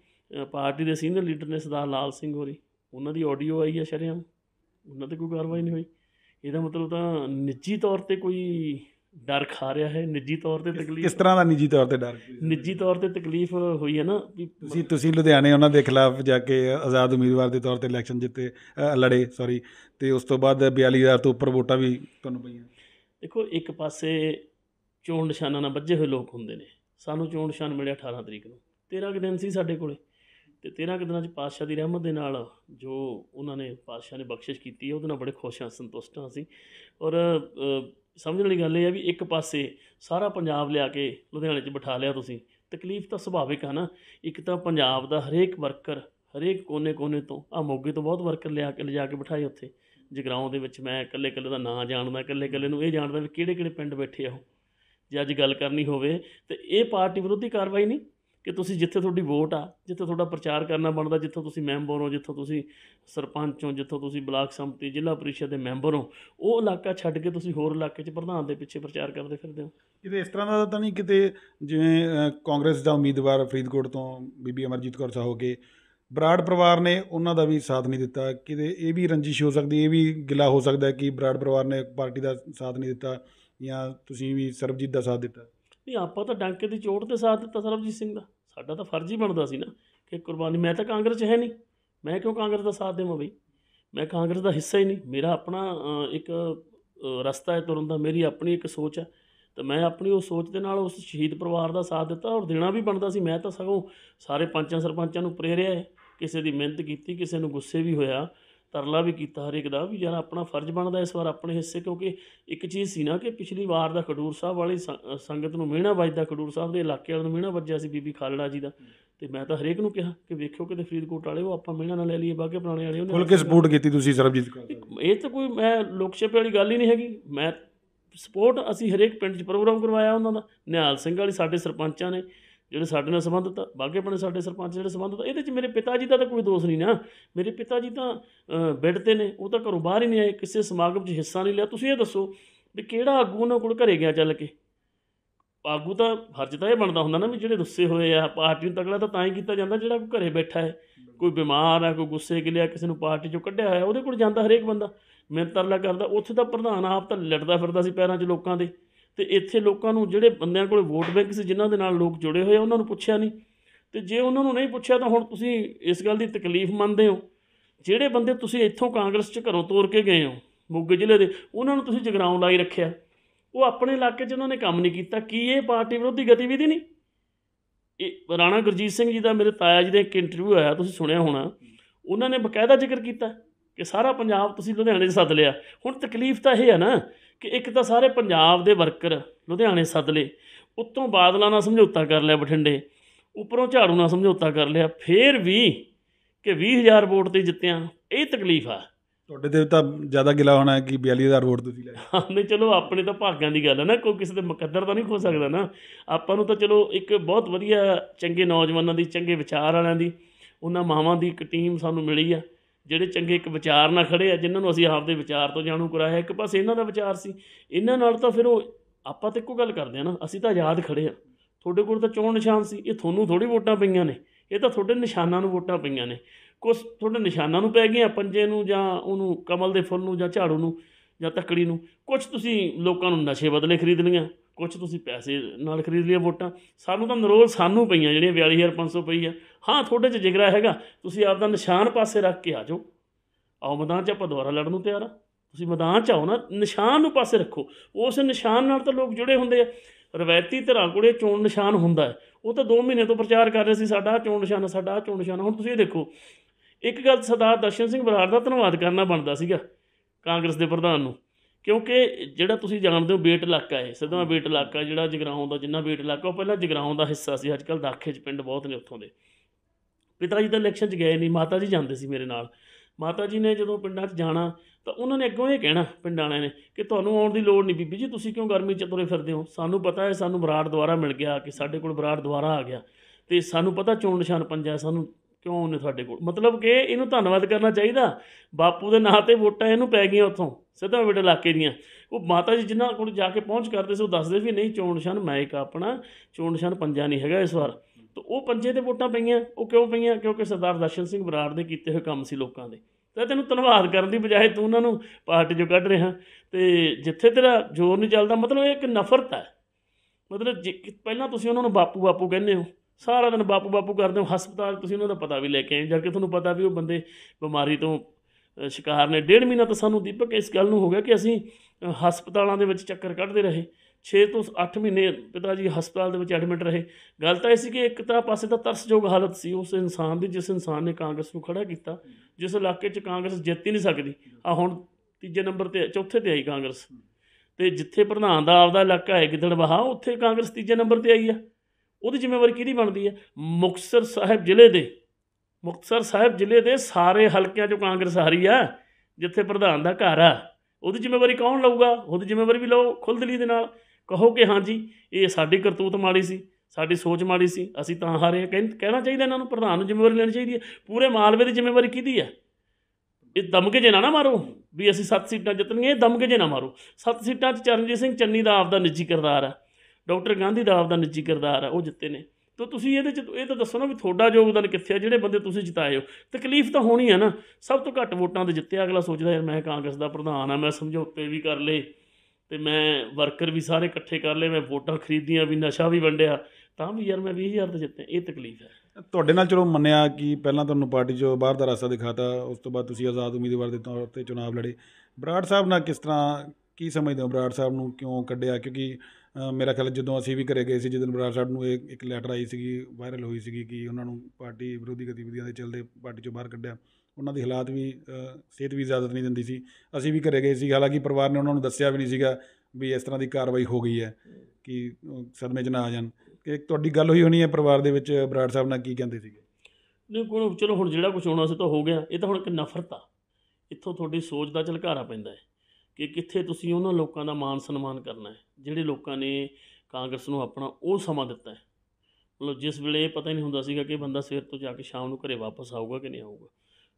ਪਾਰਟੀ ਦੇ ਸੀਨੀਅਰ ਲੀਡਰ ਨੇ ਸਰਦਾਰ ਲਾਲ ਸਿੰਘ ਹੋਰੀ ਉਹਨਾਂ ਦੀ ਆਡੀਓ ਆਈ ਹੈ ਸ਼ਰਿਆਂ ਉਹਨਾਂ ਤੇ ਕੋਈ ਕਾਰਵਾਈ ਨਹੀਂ ਹੋਈ ਇਹਦਾ ਮਤਲਬ ਤਾਂ ਨਿੱਜੀ ਤੌਰ ਤੇ ਕੋਈ ਡਰ ਖਾ ਰਿਹਾ ਹੈ ਨਿੱਜੀ ਤੌਰ ਤੇ ਤਕਲੀਫ ਕਿਸ ਤਰ੍ਹਾਂ ਦਾ ਨਿੱਜੀ ਤੌਰ ਤੇ ਡਰ ਨਿੱਜੀ ਤੌਰ ਤੇ ਤਕਲੀਫ ਹੋਈ ਹੈ ਨਾ ਤੁਸੀਂ ਤੁਸੀਂ ਲੁਧਿਆਣੇ ਉਹਨਾਂ ਦੇ ਖਿਲਾਫ ਜਾ ਕੇ ਆਜ਼ਾਦ ਉਮੀਦਵਾਰ ਦੇ ਤੌਰ ਤੇ ਇਲੈਕਸ਼ਨ ਜਿੱਤੇ ਲੜੇ ਸੌਰੀ ਤੇ ਉਸ ਤੋਂ ਬਾਅਦ 42000 ਤੋਂ ਉੱਪਰ ਵੋਟਾਂ ਵੀ ਤੁਹਾਨੂੰ ਪਈਆਂ ਦੇਖੋ ਇੱਕ ਪਾਸੇ ਚੋਣ ਨਿਸ਼ਾਨਾ ਨਾ ਵੱਜੇ ਹੋਏ ਲੋਕ ਹੁੰਦੇ ਨੇ ਸਾਨੂੰ ਚੋਣ ਨਿਸ਼ਾਨ ਮਿਲਿਆ 18 ਤਰੀਕ ਨੂੰ 13 ਦਿਨ ਸੀ ਸਾਡੇ ਕੋਲੇ ਤੇ 13 ਕਿ ਦਿਨਾਂ ਚ ਪਾਤਸ਼ਾਹ ਦੀ ਰਹਿਮਤ ਦੇ ਨਾਲ ਜੋ ਉਹਨਾਂ ਨੇ ਪਾਤਸ਼ਾਹ ਨੇ ਬਖਸ਼ਿਸ਼ ਕੀਤੀ ਹੈ ਉਹਦੇ ਨਾਲ ਬੜੇ ਖੁਸ਼ ਹਾਂ ਸੰਤੁਸ਼ਟ ਹਾਂ ਅਸੀਂ ਔਰ ਸਮਝਣ ਵਾਲੀ ਗੱਲ ਇਹ ਹੈ ਵੀ ਇੱਕ ਪਾਸੇ ਸਾਰਾ ਪੰਜਾਬ ਲਿਆ ਕੇ ਲੁਧਿਆਣੇ 'ਚ ਬਿਠਾ ਲਿਆ ਤੁਸੀਂ ਤਕਲੀਫ ਤਾਂ ਸੁਭਾਵਿਕ ਹੈ ਨਾ ਇੱਕ ਤਾਂ ਪੰਜਾਬ ਦਾ ਹਰੇਕ ਵਰਕਰ ਹਰੇਕ ਕੋਨੇ-ਕੋਨੇ ਤੋਂ ਆ ਮੋਗੇ ਤੋਂ ਬਹੁਤ ਵਰਕਰ ਲਿਆ ਕੇ ਲਿਜਾ ਕੇ ਬਿਠਾਏ ਉੱਥੇ ਜਗਰਾਉਂ ਦੇ ਵਿੱਚ ਮੈਂ ਇਕੱਲੇ-ਇਕੱਲੇ ਦਾ ਨਾਂ ਜਾਣਦਾ ਇਕੱਲੇ-ਇਕੱਲੇ ਨੂੰ ਇਹ ਜਾਣਦਾ ਵੀ ਕਿਹੜੇ-ਕਿਹੜੇ ਪਿੰਡ ਬੈਠੇ ਆ ਉਹ ਜੇ ਅੱਜ ਗੱਲ ਕਰਨੀ ਹੋਵੇ ਤੇ ਇਹ ਪਾਰਟੀ ਵਿਰੋਧੀ ਕਾਰਵਾਈ ਨਹੀਂ ਕਿ ਤੁਸੀਂ ਜਿੱਥੇ ਤੁਹਾਡੀ ਵੋਟ ਆ ਜਿੱਥੇ ਤੁਹਾਡਾ ਪ੍ਰਚਾਰ ਕਰਨਾ ਬਣਦਾ ਜਿੱਥੋਂ ਤੁਸੀਂ ਮੈਂਬਰ ਹੋ ਜਿੱਥੋਂ ਤੁਸੀਂ ਸਰਪੰਚ ਹੋ ਜਿੱਥੋਂ ਤੁਸੀਂ ਬਲਾਕ ਸੰਪਤੀ ਜ਼ਿਲ੍ਹਾ ਪ੍ਰੀਸ਼ਦ ਦੇ ਮੈਂਬਰ ਹੋ ਉਹ ਇਲਾਕਾ ਛੱਡ ਕੇ ਤੁਸੀਂ ਹੋਰ ਇਲਾਕੇ 'ਚ ਪ੍ਰਧਾਨ ਦੇ ਪਿੱਛੇ ਪ੍ਰਚਾਰ ਕਰਦੇ ਫਿਰਦੇ ਹੋ ਇਹ ਇਸ ਤਰ੍ਹਾਂ ਦਾ ਤਾਂ ਨਹੀਂ ਕਿਤੇ ਜਿਵੇਂ ਕਾਂਗਰਸ ਦਾ ਉਮੀਦਵਾਰ ਫਰੀਦਕੋਟ ਤੋਂ ਬੀਬੀ ਅਮਰਜੀਤ ਕੌਰ ਹੋ ਕੇ ਬਰਾੜ ਪਰਿਵਾਰ ਨੇ ਉਹਨਾਂ ਦਾ ਵੀ ਸਾਥ ਨਹੀਂ ਦਿੱਤਾ ਕਿਤੇ ਇਹ ਵੀ ਰੰਜਿਸ਼ ਹੋ ਸਕਦੀ ਇਹ ਵੀ ਗਿਲਾ ਹੋ ਸਕਦਾ ਹੈ ਕਿ ਬਰਾੜ ਪਰਿਵਾਰ ਨੇ ਪਾਰਟੀ ਦਾ ਸਾਥ ਨਹੀਂ ਦਿੱਤਾ ਜਾਂ ਤੁਸੀਂ ਵੀ ਸਰਬਜੀਤ ਦਾ ਸਾਥ ਦਿੱਤਾ ਨਹੀਂ ਆਪਾਂ ਤਾਂ ਡਾਂਕੇ ਦੀ ਚੋਟ ਤੇ ਸਾਥ ਦਿੱਤਾ ਸਰਬਜੀਤ ਸਿੰਘ ਦਾ ਸਾਡਾ ਤਾਂ ਫਰਜ਼ ਹੀ ਬਣਦਾ ਸੀ ਨਾ ਕਿ ਕੁਰਬਾਨੀ ਮੈਂ ਤਾਂ ਕਾਂਗਰਸ 'ਚ ਹੈ ਨਹੀਂ ਮੈਂ ਕਿਉਂ ਕਾਂਗਰਸ ਦਾ ਸਾਥ ਦੇਵਾਂ ਬਈ ਮੈਂ ਕਾਂਗਰਸ ਦਾ ਹਿੱਸਾ ਹੀ ਨਹੀਂ ਮੇਰਾ ਆਪਣਾ ਇੱਕ ਰਸਤਾ ਹੈ ਤੁਰਨ ਦਾ ਮੇਰੀ ਆਪਣੀ ਇੱਕ ਸੋਚ ਹੈ ਤਾਂ ਮੈਂ ਆਪਣੀ ਉਹ ਸੋਚ ਦੇ ਨਾਲ ਉਸ ਸ਼ਹੀਦ ਪਰਿਵਾਰ ਦਾ ਸਾਥ ਦਿੱਤਾ ਔਰ ਦੇਣਾ ਵੀ ਬਣਦਾ ਸੀ ਮੈਂ ਤਾਂ ਸਗੋਂ ਸਾਰੇ ਪੰਚਾਂ ਸਰਪੰਚਾਂ ਨੂੰ ਪ੍ਰੇਰਿਆ ਹੈ ਕਿਸੇ ਦੀ ਮਿਹਨਤ ਕੀਤੀ ਕਿਸੇ ਨੂੰ ਗੁੱਸੇ ਵੀ ਹੋਇਆ ਤਰਲਾ ਵੀ ਕੀਤਾ ਹਰੇਕ ਦਾ ਵੀ ਯਾਰ ਆਪਣਾ ਫਰਜ਼ ਬਣਦਾ ਇਸ ਵਾਰ ਆਪਣੇ ਹਿੱਸੇ ਕਿਉਂਕਿ ਇੱਕ ਚੀਜ਼ ਸੀ ਨਾ ਕਿ ਪਿਛਲੀ ਵਾਰ ਦਾ ਖਡੂਰ ਸਾਹਿਬ ਵਾਲੀ ਸੰਗਤ ਨੂੰ ਮਿਹਣਾ ਵੱਜਦਾ ਖਡੂਰ ਸਾਹਿਬ ਦੇ ਇਲਾਕੇ ਵਾਲ ਨੂੰ ਮਿਹਣਾ ਵੱਜਿਆ ਸੀ ਬੀਬੀ ਖਾਲੜਾ ਜੀ ਦਾ ਤੇ ਮੈਂ ਤਾਂ ਹਰੇਕ ਨੂੰ ਕਿਹਾ ਕਿ ਵੇਖਿਓ ਕਿਤੇ ਫਰੀਦਕੋਟ ਵਾਲੇ ਉਹ ਆਪਾਂ ਮਿਹਣਾ ਨਾ ਲੈ ਲਈਏ ਬਾਕੀ ਪੁਰਾਣੇ ਵਾਲੇ ਉਹਨੇ ਖੁੱਲ ਕੇ ਸਪੋਰਟ ਕੀਤੀ ਤੁਸੀਂ ਸਰਬਜੀਤ ਇਹ ਤਾਂ ਕੋਈ ਮੈਂ ਲੋਕਸ਼ੇਪ ਵਾਲੀ ਗੱਲ ਹੀ ਨਹੀਂ ਹੈਗੀ ਮੈਂ ਸਪੋਰਟ ਅਸੀਂ ਹਰੇਕ ਪਿੰਡ 'ਚ ਪ੍ਰੋਗਰਾਮ ਕਰਵਾਇਆ ਉਹਨਾਂ ਦਾ ਨਿਹਾਲ ਸਿੰਘ ਵਾਲੀ ਸਾਡੇ ਸਰਪੰਚਾਂ ਨੇ ਜਿਹੜੇ ਸਾਡੇ ਨਾਲ ਸੰਬੰਧਤ ਬਾਗੇ ਬਾਕੀ ਆਪਣੇ ਸਾਡੇ ਸਰਪੰਚ ਜਿਹੜੇ ਸੰਬੰਧਤ ਇਹਦੇ 'ਚ ਮੇਰੇ ਪਿਤਾ ਜੀ ਦਾ ਤਾਂ ਕੋਈ ਦੋਸ਼ ਨਹੀਂ ਨਾ ਮੇਰੇ ਪਿਤਾ ਜੀ ਤਾਂ ਬੈੱਡ ਤੇ ਨੇ ਉਹ ਤਾਂ ਘਰੋਂ ਬਾਹਰ ਹੀ ਨਹੀਂ ਆਏ ਕਿਸੇ ਸਮਾਗਮ 'ਚ ਹਿੱਸਾ ਨਹੀਂ ਲਿਆ ਤੁਸੀਂ ਇਹ ਦੱਸੋ ਵੀ ਕਿਹੜਾ ਆਗੂ ਉਹਨਾਂ ਕੋਲ ਘਰੇ ਗਿਆ ਚੱਲ ਕੇ ਆਗੂ ਤਾਂ ਫਰਜ਼ ਤਾਂ ਇਹ ਬਣਦਾ ਹੁੰਦਾ ਨਾ ਵੀ ਜਿਹੜੇ ਰੁੱਸੇ ਹੋਏ ਆ ਪਾਰਟੀ ਨੂੰ ਤਗੜਾ ਤਾਂ ਤਾਂ ਹੀ ਕੀਤਾ ਜਾਂਦਾ ਜਿਹੜਾ ਕੋਈ ਘਰੇ ਬੈਠਾ ਹੈ ਕੋਈ ਬਿਮਾਰ ਆ ਕੋਈ ਗੁੱਸੇ ਗਿਲਿਆ ਕਿਸੇ ਨੂੰ ਪਾਰਟੀ ਚੋਂ ਕੱਢਿਆ ਹੋਇਆ ਉਹਦੇ ਕੋਲ ਜਾਂਦਾ ਹਰੇਕ ਬੰਦਾ ਮਿਹਨਤ ਤਰਲਾ ਕਰਦਾ ਉੱਥੇ ਤਾਂ ਪ੍ਰਧਾਨ ਆਪ ਤਾਂ ਲੜਦਾ ਫਿਰਦਾ ਸੀ ਪੈਰਾਂ 'ਚ ਲੋਕਾਂ ਦੇ ਤੇ ਇੱਥੇ ਲੋਕਾਂ ਨੂੰ ਜਿਹੜੇ ਬੰਦਿਆਂ ਕੋਲ ਵੋਟ ਬੈਂਕ ਸੀ ਜਿਨ੍ਹਾਂ ਦੇ ਨਾਲ ਲੋਕ ਜੁੜੇ ਹੋਏ ਉਹਨਾਂ ਨੂੰ ਪੁੱਛਿਆ ਨਹੀਂ ਤੇ ਜੇ ਉਹਨਾਂ ਨੂੰ ਨਹੀਂ ਪੁੱਛਿਆ ਤਾਂ ਹੁਣ ਤੁਸੀਂ ਇਸ ਗੱਲ ਦੀ ਤਕਲੀਫ ਮੰਨਦੇ ਹੋ ਜਿਹੜੇ ਬੰਦੇ ਤੁਸੀਂ ਇੱਥੋਂ ਕਾਂਗਰਸ 'ਚ ਘਰੋਂ ਤੋਰ ਕੇ ਗਏ ਹੋ ਮੁੱਗੇ ਜ਼ਿਲ੍ਹੇ ਦੇ ਉਹਨਾਂ ਨੂੰ ਤੁਸੀਂ ਜਗਰਾਉਂ ਲਾਈ ਰੱਖਿਆ ਉਹ ਆਪਣੇ ਇਲਾਕੇ 'ਚ ਉਹਨਾਂ ਨੇ ਕੰਮ ਨਹੀਂ ਕੀਤਾ ਕੀ ਇਹ ਪਾਰਟੀ ਵਿਰੋਧੀ ਗਤੀਵਿਧੀ ਨਹੀਂ ਇਹ ਰਾਣਾ ਗੁਰਜੀਤ ਸਿੰਘ ਜੀ ਦਾ ਮੇਰੇ ਤਾਇਆ ਜੀ ਦੇ ਇੱਕ ਇੰਟਰਵਿਊ ਆਇਆ ਤੁਸੀਂ ਸੁਣਿਆ ਹੋਣਾ ਉਹਨਾਂ ਨੇ ਬਕਾਇਦਾ ਜ਼ਿਕਰ ਕੀਤਾ ਕਿ ਸਾਰਾ ਪੰਜਾਬ ਤੁਸੀਂ ਲੁਧਿਆਣੇ 'ਚ ਸੱਦ ਲਿਆ ਹੁਣ ਤਕਲੀਫ ਤਾਂ ਇਹ ਹੈ ਨਾ ਕਿ ਇੱਕ ਤਾਂ ਸਾਰੇ ਪੰਜਾਬ ਦੇ ਵਰਕਰ ਲੁਧਿਆਣੇ ਸੱਦ ਲਏ ਉੱਤੋਂ ਬਾਦਲਾਂ ਨਾਲ ਸਮਝੌਤਾ ਕਰ ਲਿਆ ਬਠਿੰਡੇ ਉੱਪਰੋਂ ਝਾੜੂ ਨਾਲ ਸਮਝੌਤਾ ਕਰ ਲਿਆ ਫੇਰ ਵੀ ਕਿ 20000 ਵੋਟ ਤੇ ਜਿੱਤਿਆ ਇਹ ਤਕਲੀਫ ਆ ਤੁਹਾਡੇ ਤੇ ਤਾਂ ਜ਼ਿਆਦਾ ਗਿਲਾ ਹੋਣਾ ਹੈ ਕਿ 42000 ਵੋਟ ਤੁਸੀਂ ਲੈ ਹਾਂ ਨਹੀਂ ਚਲੋ ਆਪਣੇ ਤਾਂ ਭਾਗਾਂ ਦੀ ਗੱਲ ਹੈ ਨਾ ਕੋਈ ਕਿਸੇ ਦੇ ਮੁਕੱਦਰ ਤਾਂ ਨਹੀਂ ਖੋ ਸਕਦਾ ਨਾ ਆਪਾਂ ਨੂੰ ਤਾਂ ਚਲੋ ਇੱਕ ਬਹੁਤ ਵਧੀਆ ਚੰਗੇ ਨੌਜਵਾਨਾਂ ਦੀ ਚੰਗੇ ਵਿਚਾਰ ਵਾਲਿਆਂ ਦੀ ਉਹਨਾਂ ਮਾਵਾਂ ਦੀ ਇੱਕ ਟੀਮ ਸਾਨੂੰ ਮਿਲੀ ਆ ਜਿਹੜੇ ਚੰਗੇ ਇੱਕ ਵਿਚਾਰ ਨਾਲ ਖੜੇ ਆ ਜਿਨ੍ਹਾਂ ਨੂੰ ਅਸੀਂ ਆਪਦੇ ਵਿਚਾਰ ਤੋਂ ਜਾਣੂ ਕਰਾਇਆ ਇੱਕ ਪਾਸੇ ਇਹਨਾਂ ਦਾ ਵਿਚਾਰ ਸੀ ਇਹਨਾਂ ਨਾਲ ਤਾਂ ਫਿਰ ਉਹ ਆਪਾਂ ਤੇ ਇੱਕੋ ਗੱਲ ਕਰਦੇ ਆ ਨਾ ਅਸੀਂ ਤਾਂ ਆਜ਼ਾਦ ਖੜੇ ਆ ਤੁਹਾਡੇ ਕੋਲ ਤਾਂ ਚੋਣ ਨਿਸ਼ਾਨ ਸੀ ਇਹ ਤੁਹਾਨੂੰ ਥੋੜੀ ਵੋਟਾਂ ਪਈਆਂ ਨੇ ਇਹ ਤਾਂ ਤੁਹਾਡੇ ਨਿਸ਼ਾਨਾਂ ਨੂੰ ਵੋਟਾਂ ਪਈਆਂ ਨੇ ਕੁਝ ਤੁਹਾਡੇ ਨਿਸ਼ਾਨਾਂ ਨੂੰ ਪੈ ਗਈਆਂ ਪੰਜੇ ਨੂੰ ਜਾਂ ਉਹਨੂੰ ਕਮਲ ਦੇ ਫੁੱਲ ਨੂੰ ਜਾਂ ਝਾੜੂ ਨੂੰ ਜਾਂ ਤੱਕੜੀ ਨੂੰ ਕੁਝ ਤੁਸੀਂ ਲੋਕਾਂ ਨੂੰ ਨਸ਼ੇ ਬਦਲੇ ਖਰੀਦ ਲੀਆਂ ਕੁਝ ਤੁਸੀਂ ਪੈਸੇ ਨਾਲ ਖਰੀਦ ਲਿਆ ਵੋਟਾਂ ਸਾਨੂੰ ਤਾਂ ਨਰੋਲ ਸਾਨੂੰ ਪਈਆਂ ਜਿਹੜੀਆਂ 42500 ਪਈ ਆ ਹਾਂ ਤੁਹਾਡੇ 'ਚ ਜਿਗਰਾ ਹੈਗਾ ਤੁਸੀਂ ਆਪ ਦਾ ਨਿਸ਼ਾਨ ਪਾਸੇ ਰੱਖ ਕੇ ਆ ਜਾਓ ਆਓ ਮੈਦਾਨ 'ਚ ਆਪਾਂ ਦੁਬਾਰਾ ਲੜਨ ਨੂੰ ਤਿਆਰ ਆ ਤੁਸੀਂ ਮੈਦਾਨ 'ਚ ਆਓ ਨਾ ਨਿਸ਼ਾਨ ਨੂੰ ਪਾਸੇ ਰੱਖੋ ਉਸ ਨਿਸ਼ਾਨ ਨਾਲ ਤਾਂ ਲੋਕ ਜੁੜੇ ਹੁੰਦੇ ਆ ਰਵਾਇਤੀ ਧਰਾਂ ਕੋਲੇ ਚੋਣ ਨਿਸ਼ਾਨ ਹੁੰਦਾ ਹੈ ਉਹ ਤਾਂ 2 ਮਹੀਨੇ ਤੋਂ ਪ੍ਰਚਾਰ ਕਰ ਰਹੇ ਸੀ ਸਾਡਾ ਚੋਣ ਨਿਸ਼ਾਨ ਸਾਡਾ ਚੋਣ ਨਿਸ਼ਾਨ ਹੁਣ ਤੁਸੀਂ ਇਹ ਦੇਖੋ ਇੱਕ ਗੱਲ ਸਰਦਾਰ ਦਰਸ਼ਨ ਸਿੰਘ ਬਰਾੜ ਦਾ ਧੰਨਵਾਦ ਕਰਨਾ ਬਣਦਾ ਸੀਗਾ ਕਾਂਗਰਸ ਦੇ ਪ੍ਰਧਾਨ ਨੂੰ ਕਿਉਂਕਿ ਜਿਹੜਾ ਤੁਸੀਂ ਜਾਣਦੇ ਹੋ ਬੇਟ ਇਲਾਕਾ ਇਹ ਸਿੱਧਾ ਬੇਟ ਇਲਾਕਾ ਜਿਹੜਾ ਜਗਰਾਉਂ ਦਾ ਜਿੰਨਾ ਬੇਟ ਇਲਾਕਾ ਉਹ ਪਹਿਲਾਂ ਜਗਰਾਉਂ ਦਾ ਹਿੱਸਾ ਸੀ ਅੱਜ ਕੱਲ ਦਾਖੇ ਚ ਪਿੰਡ ਬਹੁਤ ਨੇ ਉੱਥੋਂ ਦੇ ਪਿਤਾ ਜੀ ਤਾਂ ਇਲੈਕਸ਼ਨ 'ਚ ਗਏ ਨਹੀਂ ਮਾਤਾ ਜੀ ਜਾਂਦੇ ਸੀ ਮੇਰੇ ਨਾਲ ਮਾਤਾ ਜੀ ਨੇ ਜਦੋਂ ਪਿੰਡਾਂ 'ਚ ਜਾਣਾ ਤਾਂ ਉਹਨਾਂ ਨੇ ਅੱਗੋਂ ਇਹ ਕਹਿਣਾ ਪਿੰਡ ਵਾਲਿਆਂ ਨੇ ਕਿ ਤੁਹਾਨੂੰ ਆਉਣ ਦੀ ਲੋੜ ਨਹੀਂ ਬੀਬੀ ਜੀ ਤੁਸੀਂ ਕਿਉਂ ਗਰਮੀ 'ਚ ਤੁਰੇ ਫਿਰਦੇ ਹੋ ਸਾਨੂੰ ਪਤਾ ਹੈ ਸਾਨੂੰ ਬਰਾੜ ਦੁਆਰਾ ਮਿਲ ਗਿਆ ਕਿ ਸਾਡੇ ਕੋਲ ਬਰਾੜ ਦੁਆਰਾ ਆ ਗਿਆ ਤੇ ਸਾਨੂੰ ਪਤਾ ਚੋਣ ਨਿਸ਼ਾਨ ਪੰਜਾ ਸਾਨੂੰ ਕਿਉਂ ਉਹਨੇ ਤੁਹਾਡੇ ਕੋਲ ਮਤਲਬ ਕਿ ਇਹਨੂੰ ਧੰਨਵਾਦ ਕਰਨਾ ਚਾਹੀਦਾ ਬਾਪੂ ਦੇ ਨਾਂ ਤੇ ਵੋਟਾਂ ਇਹਨੂੰ ਪੈ ਗਈਆਂ ਉੱਥੋਂ ਸਿੱਧਾ ਬੇਟੇ ਇਲਾਕੇ ਦੀਆਂ ਉਹ ਮਾਤਾ ਜੀ ਜਿਨ੍ਹਾਂ ਕੋਲ ਜਾ ਕੇ ਪਹੁੰਚ ਕਰਦੇ ਸੀ ਉਹ ਦੱਸਦੇ ਵੀ ਨਹੀਂ ਚੋਣ ਨਿਸ਼ਾਨ ਮੈਂ ਇੱਕ ਆਪਣਾ ਚੋਣ ਨਿਸ਼ਾਨ ਪੰਜਾ ਨਹੀਂ ਹੈਗਾ ਇਸ ਵਾਰ ਤੋ ਉਹ ਪੰਜੇ ਤੇ ਵੋਟਾਂ ਪਈਆਂ ਉਹ ਕਿਉਂ ਪਈਆਂ ਕਿਉਂਕਿ ਸਰਦਾਰ ਦਰਸ਼ਨ ਸਿੰਘ ਬਰਾੜ ਦੇ ਕੀਤੇ ਹੋਏ ਕੰਮ ਸੀ ਲੋਕਾਂ ਦੇ ਤਾਂ ਤੈਨੂੰ ਧੰਨਵਾਦ ਕਰਨ ਦੀ ਬਜਾਏ ਤੂੰ ਉਹਨਾਂ ਨੂੰ ਪਾਰਟੀ ਚੋਂ ਕੱਢ ਰਿਹਾ ਤੇ ਜਿੱਥੇ ਤੇਰਾ ਜ਼ੋਰ ਨਹੀਂ ਚੱਲਦਾ ਮਤਲਬ ਇਹ ਇੱਕ ਨਫ਼ਰਤ ਹੈ ਮਤਲਬ ਪਹਿਲਾਂ ਤੁਸੀਂ ਉਹਨਾਂ ਨੂੰ ਬਾਪੂ ਬਾਪੂ ਕਹਿੰਦੇ ਹੋ ਸਾਰਾ ਦਿਨ ਬਾਪੂ ਬਾਪੂ ਕਰਦੇ ਹੋ ਹਸਪਤਾਲ ਤੁਸੀਂ ਉਹਨਾਂ ਦਾ ਪਤਾ ਵੀ ਲੈ ਕੇ ਆਏ ਜਦ ਕਿ ਤੁਹਾਨੂੰ ਪਤਾ ਵੀ ਉਹ ਬੰਦੇ ਬਿਮਾਰੀ ਤੋਂ ਸ਼ਿਕਾਰ ਨੇ ਡੇਢ ਮਹੀਨਾ ਤਾਂ ਸਾਨੂੰ ਦੀਪਕ ਇਸ ਗੱਲ ਨੂੰ ਹੋ ਗਿਆ ਕਿ ਅਸੀਂ ਹਸਪਤਾਲਾਂ ਦੇ ਵਿੱਚ ਚੱਕਰ ਕੱਢਦੇ ਰਹੇ 6 ਤੋਂ 8 ਮਹੀਨੇ ਪਿਤਾ ਜੀ ਹਸਪਤਾਲ ਦੇ ਵਿੱਚ ਐਡਮਿਟ ਰਹੇ ਗੱਲ ਤਾਂ ਇਹ ਸੀ ਕਿ ਇੱਕ ਤਾਂ ਪਾਸੇ ਤਾਂ ਤਰਸਯੋਗ ਹਾਲਤ ਸੀ ਉਸ ਇਨਸਾਨ ਦੀ ਜਿਸ ਇਨਸਾਨ ਨੇ ਕਾਂਗਰਸ ਨੂੰ ਖੜਾ ਕੀਤਾ ਜਿਸ ਇਲਾਕੇ 'ਚ ਕਾਂਗਰਸ ਜਿੱਤ ਹੀ ਨਹੀਂ ਸਕਦੀ ਆ ਹੁਣ ਤੀਜੇ ਨੰਬਰ ਤੇ ਚੌਥੇ ਤੇ ਆਈ ਕਾਂਗਰਸ ਤੇ ਜਿੱਥੇ ਪ੍ਰਧਾਨ ਦਾ ਆਪਦਾ ਇਲਾਕਾ ਹੈ ਗਿੱਦੜਵਾਹਾ ਉੱਥੇ ਕਾਂਗਰਸ ਤੀਜੇ ਨੰਬਰ ਤੇ ਆਈ ਆ ਉਹਦੀ ਜ਼ਿੰਮੇਵਾਰੀ ਕਿਹਦੀ ਬਣਦੀ ਹੈ ਮੁਕਤਸਰ ਸਾਹਿਬ ਜ਼ਿਲ੍ਹੇ ਦੇ ਮੁਕਤਸਰ ਸਾਹਿਬ ਜ਼ਿਲ੍ਹੇ ਦੇ ਸਾਰੇ ਹਲਕਿਆਂ 'ਚੋਂ ਕਾਂਗਰਸ ਹਾਰੀ ਆ ਜਿੱਥੇ ਪ੍ਰਧਾਨ ਦਾ ਘਰ ਆ ਉਹਦੀ ਜ਼ਿੰਮੇਵਾਰੀ ਕੌਣ ਲਊਗਾ ਉਹਦੀ ਜ਼ਿੰਮੇਵਾਰੀ ਵੀ ਲਓ ਖੁੱਲ੍ਹਦਲੀ ਦੇ ਨਾਲ ਕਹੋ ਕਿ ਹਾਂਜੀ ਇਹ ਸਾਡੀ ਕਰਤੂਤ ਮਾੜੀ ਸੀ ਸਾਡੀ ਸੋਚ ਮਾੜੀ ਸੀ ਅਸੀਂ ਤਾਂ ਹਾਰੇ ਕਹਿਣਾ ਚਾਹੀਦਾ ਇਹਨਾਂ ਨੂੰ ਪ੍ਰਧਾਨ ਨੂੰ ਜ਼ਿੰਮੇਵਾਰੀ ਲੈਣੀ ਚਾਹੀਦੀ ਹੈ ਪੂਰੇ ਮਾਲਵੇ ਦੀ ਜ਼ਿੰਮੇਵਾਰੀ ਕਿਹਦੀ ਆ ਇਹ ਦਮਕੇ ਜੇ ਨਾ ਨਾ ਮਾਰੋ ਵੀ ਅਸੀਂ 7 ਸੀਟਾਂ ਜਿੱਤਣੀਆਂ ਇਹ ਦਮਕੇ ਜੇ ਨਾ ਮਾਰੋ 7 ਸੀਟਾਂ 'ਚ ਚਰਨਜੀਤ ਸਿੰਘ ਚੰਨੀ ਦਾ ਆਪਦਾ ਨਿੱਜੀ ਕਿਰਦਾਰ ਆ ਡਾਕਟਰ ਗਾਂਧੀ ਦਾ ਆਪਦਾ ਨਿੱਜੀ ਕਿਰਦਾਰ ਆ ਉਹ ਜਿੱਤੇ ਨੇ ਤਾਂ ਤੁਸੀਂ ਇਹਦੇ ਚ ਇਹ ਤਾਂ ਦੱਸੋ ਨਾ ਵੀ ਤੁਹਾਡਾ ਯੋਗਦਾਨ ਕਿੱਥੇ ਆ ਜਿਹੜੇ ਬੰਦੇ ਤੁਸੀਂ ਜਿਤਾਏ ਹੋ ਤਕਲੀਫ ਤਾਂ ਹੋਣੀ ਆ ਨਾ ਸਭ ਤੋਂ ਘੱਟ ਵੋਟਾਂ ਦੇ ਜਿੱਤੇ ਅਗਲਾ ਸੋਚਦਾ ਯਾਰ ਮੈਂ ਕਾਂਗਰਸ ਦਾ ਪ੍ਰਧਾਨ ਆ ਮੈਂ ਸਮਝੌਤੇ ਵੀ ਕਰ ਲਏ ਤੇ ਮੈਂ ਵਰਕਰ ਵੀ ਸਾਰੇ ਇਕੱਠੇ ਕਰ ਲਏ ਮੈਂ ਵੋਟਾਂ ਖਰੀਦੀਆਂ ਵੀ ਨਸ਼ਾ ਵੀ ਵੰਡਿਆ ਤਾਂ ਵੀ ਯਾਰ ਮੈਂ 20000 ਤੇ ਜਿੱਤੇ ਇਹ ਤਕਲੀਫ ਹੈ ਤੁਹਾਡੇ ਨਾਲ ਚਲੋ ਮੰਨਿਆ ਕਿ ਪਹਿਲਾਂ ਤੁਹਾਨੂੰ ਪਾਰਟੀ ਚੋਂ ਬਾਹਰ ਦਾ ਰਸਤਾ ਦਿਖਾਤਾ ਉਸ ਤੋਂ ਬਾਅਦ ਤੁਸੀਂ ਆਜ਼ਾਦ ਉਮੀਦਵਾਰ ਦੇ ਤੌਰ ਤੇ ਚੋਣ ਲੜੇ ਬਰਾੜ ਸਾਹਿਬ ਨਾਲ ਕਿਸ ਤਰ੍ਹਾਂ ਕੀ ਸਮਝਦੇ ਹੋ ਬਰਾੜ ਸਾਹਿਬ ਨੂੰ ਕਿਉਂ ਕੱਢਿਆ ਕਿਉਂਕਿ ਮੇਰਾ ਖਿਆਲ ਜਦੋਂ ਅਸੀਂ ਵੀ ਘਰੇ ਗਏ ਸੀ ਜਦੋਂ ਬਰਾੜ ਸਾਹਿਬ ਨੂੰ ਇਹ ਇੱਕ ਲੈਟਰ ਆਈ ਸੀਗੀ ਵਾਇਰਲ ਹੋਈ ਸੀਗੀ ਕਿ ਉਹਨਾਂ ਨੂੰ ਪਾਰਟੀ ਵਿਰੋਧੀ ਗਤੀਵਿਧੀਆਂ ਦੇ ਚੱਲਦੇ ਪਾਰਟੀ ਚੋਂ ਬਾਹਰ ਕੱਢਿਆ ਉਹਨਾਂ ਦੀ ਹਾਲਾਤ ਵੀ ਸਿਹਤ ਵੀ ਇਜਾਜ਼ਤ ਨਹੀਂ ਦਿੰਦੀ ਸੀ ਅਸੀਂ ਵੀ ਘਰੇ ਗਏ ਸੀ ਹਾਲਾਂਕਿ ਪਰਿਵਾਰ ਨੇ ਉਹਨਾਂ ਨੂੰ ਦੱਸਿਆ ਵੀ ਨਹੀਂ ਸੀਗਾ ਵੀ ਇਸ ਤਰ੍ਹਾਂ ਦੀ ਕਾਰਵਾਈ ਹੋ ਗਈ ਹੈ ਕਿ ਸਦਮੇ 'ਚ ਨਾ ਆ ਜਾਣ ਕਿ ਤੁਹਾਡੀ ਗੱਲ ਹੋਈ ਹੋਣੀ ਹੈ ਪਰਿਵਾਰ ਦੇ ਵਿੱਚ ਬਰਾੜ ਸਾਹਿਬ ਨਾਲ ਕੀ ਕਹਿੰਦੇ ਸੀਗੇ ਨਹੀਂ ਕੋਈ ਚਲੋ ਹੁਣ ਜਿਹੜਾ ਕੁਝ ਹੋਣਾ ਸੀ ਤਾਂ ਹੋ ਗਿਆ ਇਹ ਤਾਂ ਹੁਣ ਇੱਕ ਨਫ਼ਰਤ ਆ ਇੱਥੋਂ ਤੁਹਾਡੀ ਸੋਚ ਦਾ ਝਲਕਾਰਾ ਪੈਂਦਾ ਹੈ ਕਿ ਕਿੱਥੇ ਤੁਸੀਂ ਉਹਨਾਂ ਲੋਕਾਂ ਦਾ ਮਾਨ ਸਨਮਾਨ ਕਰਨਾ ਹੈ ਜਿਹੜੇ ਲੋਕਾਂ ਨੇ ਕਾਂਗਰਸ ਨੂੰ ਆਪਣਾ ਉਹ ਸਮਾਂ ਦਿੱਤਾ ਹੈ ਮਤਲਬ ਜਿਸ ਵੇਲੇ ਪਤਾ ਹੀ ਨਹੀਂ ਹੁੰਦਾ ਸੀਗਾ ਕਿ ਬੰਦਾ ਸਵੇਰ ਤੋਂ ਜਾ ਕੇ ਸ਼ਾਮ ਨੂੰ ਘਰੇ ਵਾਪਸ ਆਊਗਾ ਕਿ ਨਹੀਂ ਆਊਗਾ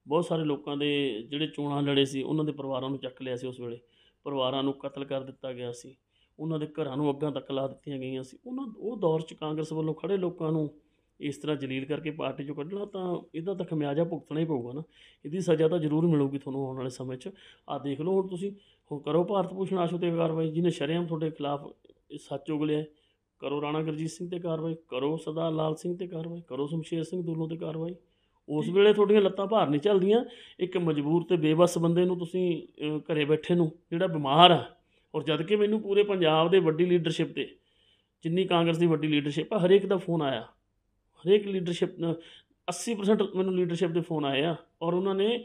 ਬਹੁਤ ਸਾਰੇ ਲੋਕਾਂ ਦੇ ਜਿਹੜੇ ਚੋਣਾਂ ਲੜੇ ਸੀ ਉਹਨਾਂ ਦੇ ਪਰਿਵਾਰਾਂ ਨੂੰ ਚੱਕ ਲਿਆ ਸੀ ਉਸ ਵੇਲੇ ਪਰਿਵਾਰਾਂ ਨੂੰ ਕਤਲ ਕਰ ਦਿੱਤਾ ਗਿਆ ਸੀ ਉਹਨਾਂ ਦੇ ਘਰਾਂ ਨੂੰ ਅੱਗਾਂ ਤੱਕ ਲਾ ਦਿੱਤੀਆਂ ਗਈਆਂ ਸੀ ਉਹਨਾਂ ਉਹ ਦੌਰ 'ਚ ਕਾਂਗਰਸ ਵੱਲੋਂ ਖੜੇ ਲੋਕਾਂ ਨੂੰ ਇਸ ਤਰ੍ਹਾਂ ਜਲੀਲ ਕਰਕੇ ਪਾਰਟੀ 'ਚੋਂ ਕੱਢਣਾ ਤਾਂ ਇਹਦਾ ਤਾਂ ਖਮਿਆਜਾ ਭੁਗਤਣਾ ਹੀ ਪਊਗਾ ਨਾ ਇਹਦੀ ਸਜ਼ਾ ਤਾਂ ਜ਼ਰੂਰ ਮਿਲੂਗੀ ਤੁਹਾਨੂੰ ਆਉਣ ਵਾਲੇ ਸਮੇਂ 'ਚ ਆ ਦੇਖ ਲਓ ਹੁਣ ਤੁਸੀਂ ਹੁਣ ਕਰੋ ਭਾਰਤ ਭੂਸ਼ਣ ਆਸ਼ੂ ਤੇ ਕਾਰਵਾਈ ਜਿਹਨੇ ਸ਼ਰੇਆਮ ਤੁਹਾਡੇ ਖਿਲਾਫ ਸੱਚ ਉਗਲਿਆ ਕਰੋ ਰਾਣਾ ਗਰਜੀਤ ਸਿੰਘ ਤੇ ਕਾਰਵਾਈ ਕਰੋ ਸਦਾ ਲਾਲ ਸਿੰਘ ਤੇ ਕਾਰਵਾਈ ਕਰੋ ਸੁਮਸ਼ੇਰ ਸਿੰਘ ਦੋਨੋਂ ਤੇ ਕਾਰਵਾਈ ਉਸ ਵੇਲੇ ਤੁਹਾਡੀਆਂ ਲੱਤਾਂ ਭਾਰ ਨਹੀਂ ਚੱਲਦੀਆਂ ਇੱਕ ਮਜਬੂਰ ਤੇ ਬੇਵੱਸ ਬੰਦੇ ਨੂੰ ਤੁਸੀਂ ਘਰੇ ਬੈਠੇ ਨੂੰ ਜਿਹੜਾ ਬਿਮਾਰ ਆ ਔਰ ਜਦ ਕਿ ਮੈਨੂੰ ਪੂਰੇ ਪੰਜਾਬ ਦੇ ਵੱਡੀ ਲੀਡਰਸ਼ਿਪ ਤੇ ਜਿੰਨੀ ਕਾਂਗਰਸ ਦੀ ਵੱਡੀ ਲੀਡਰਸ਼ਿਪ ਆ ਹਰੇਕ ਦਾ ਫੋਨ ਆਇਆ ਹਰੇਕ ਲੀਡਰਸ਼ਿਪ 80% ਮੈਨੂੰ ਲੀਡਰਸ਼ਿਪ ਦੇ ਫੋਨ ਆਏ ਆ ਔਰ ਉਹਨਾਂ ਨੇ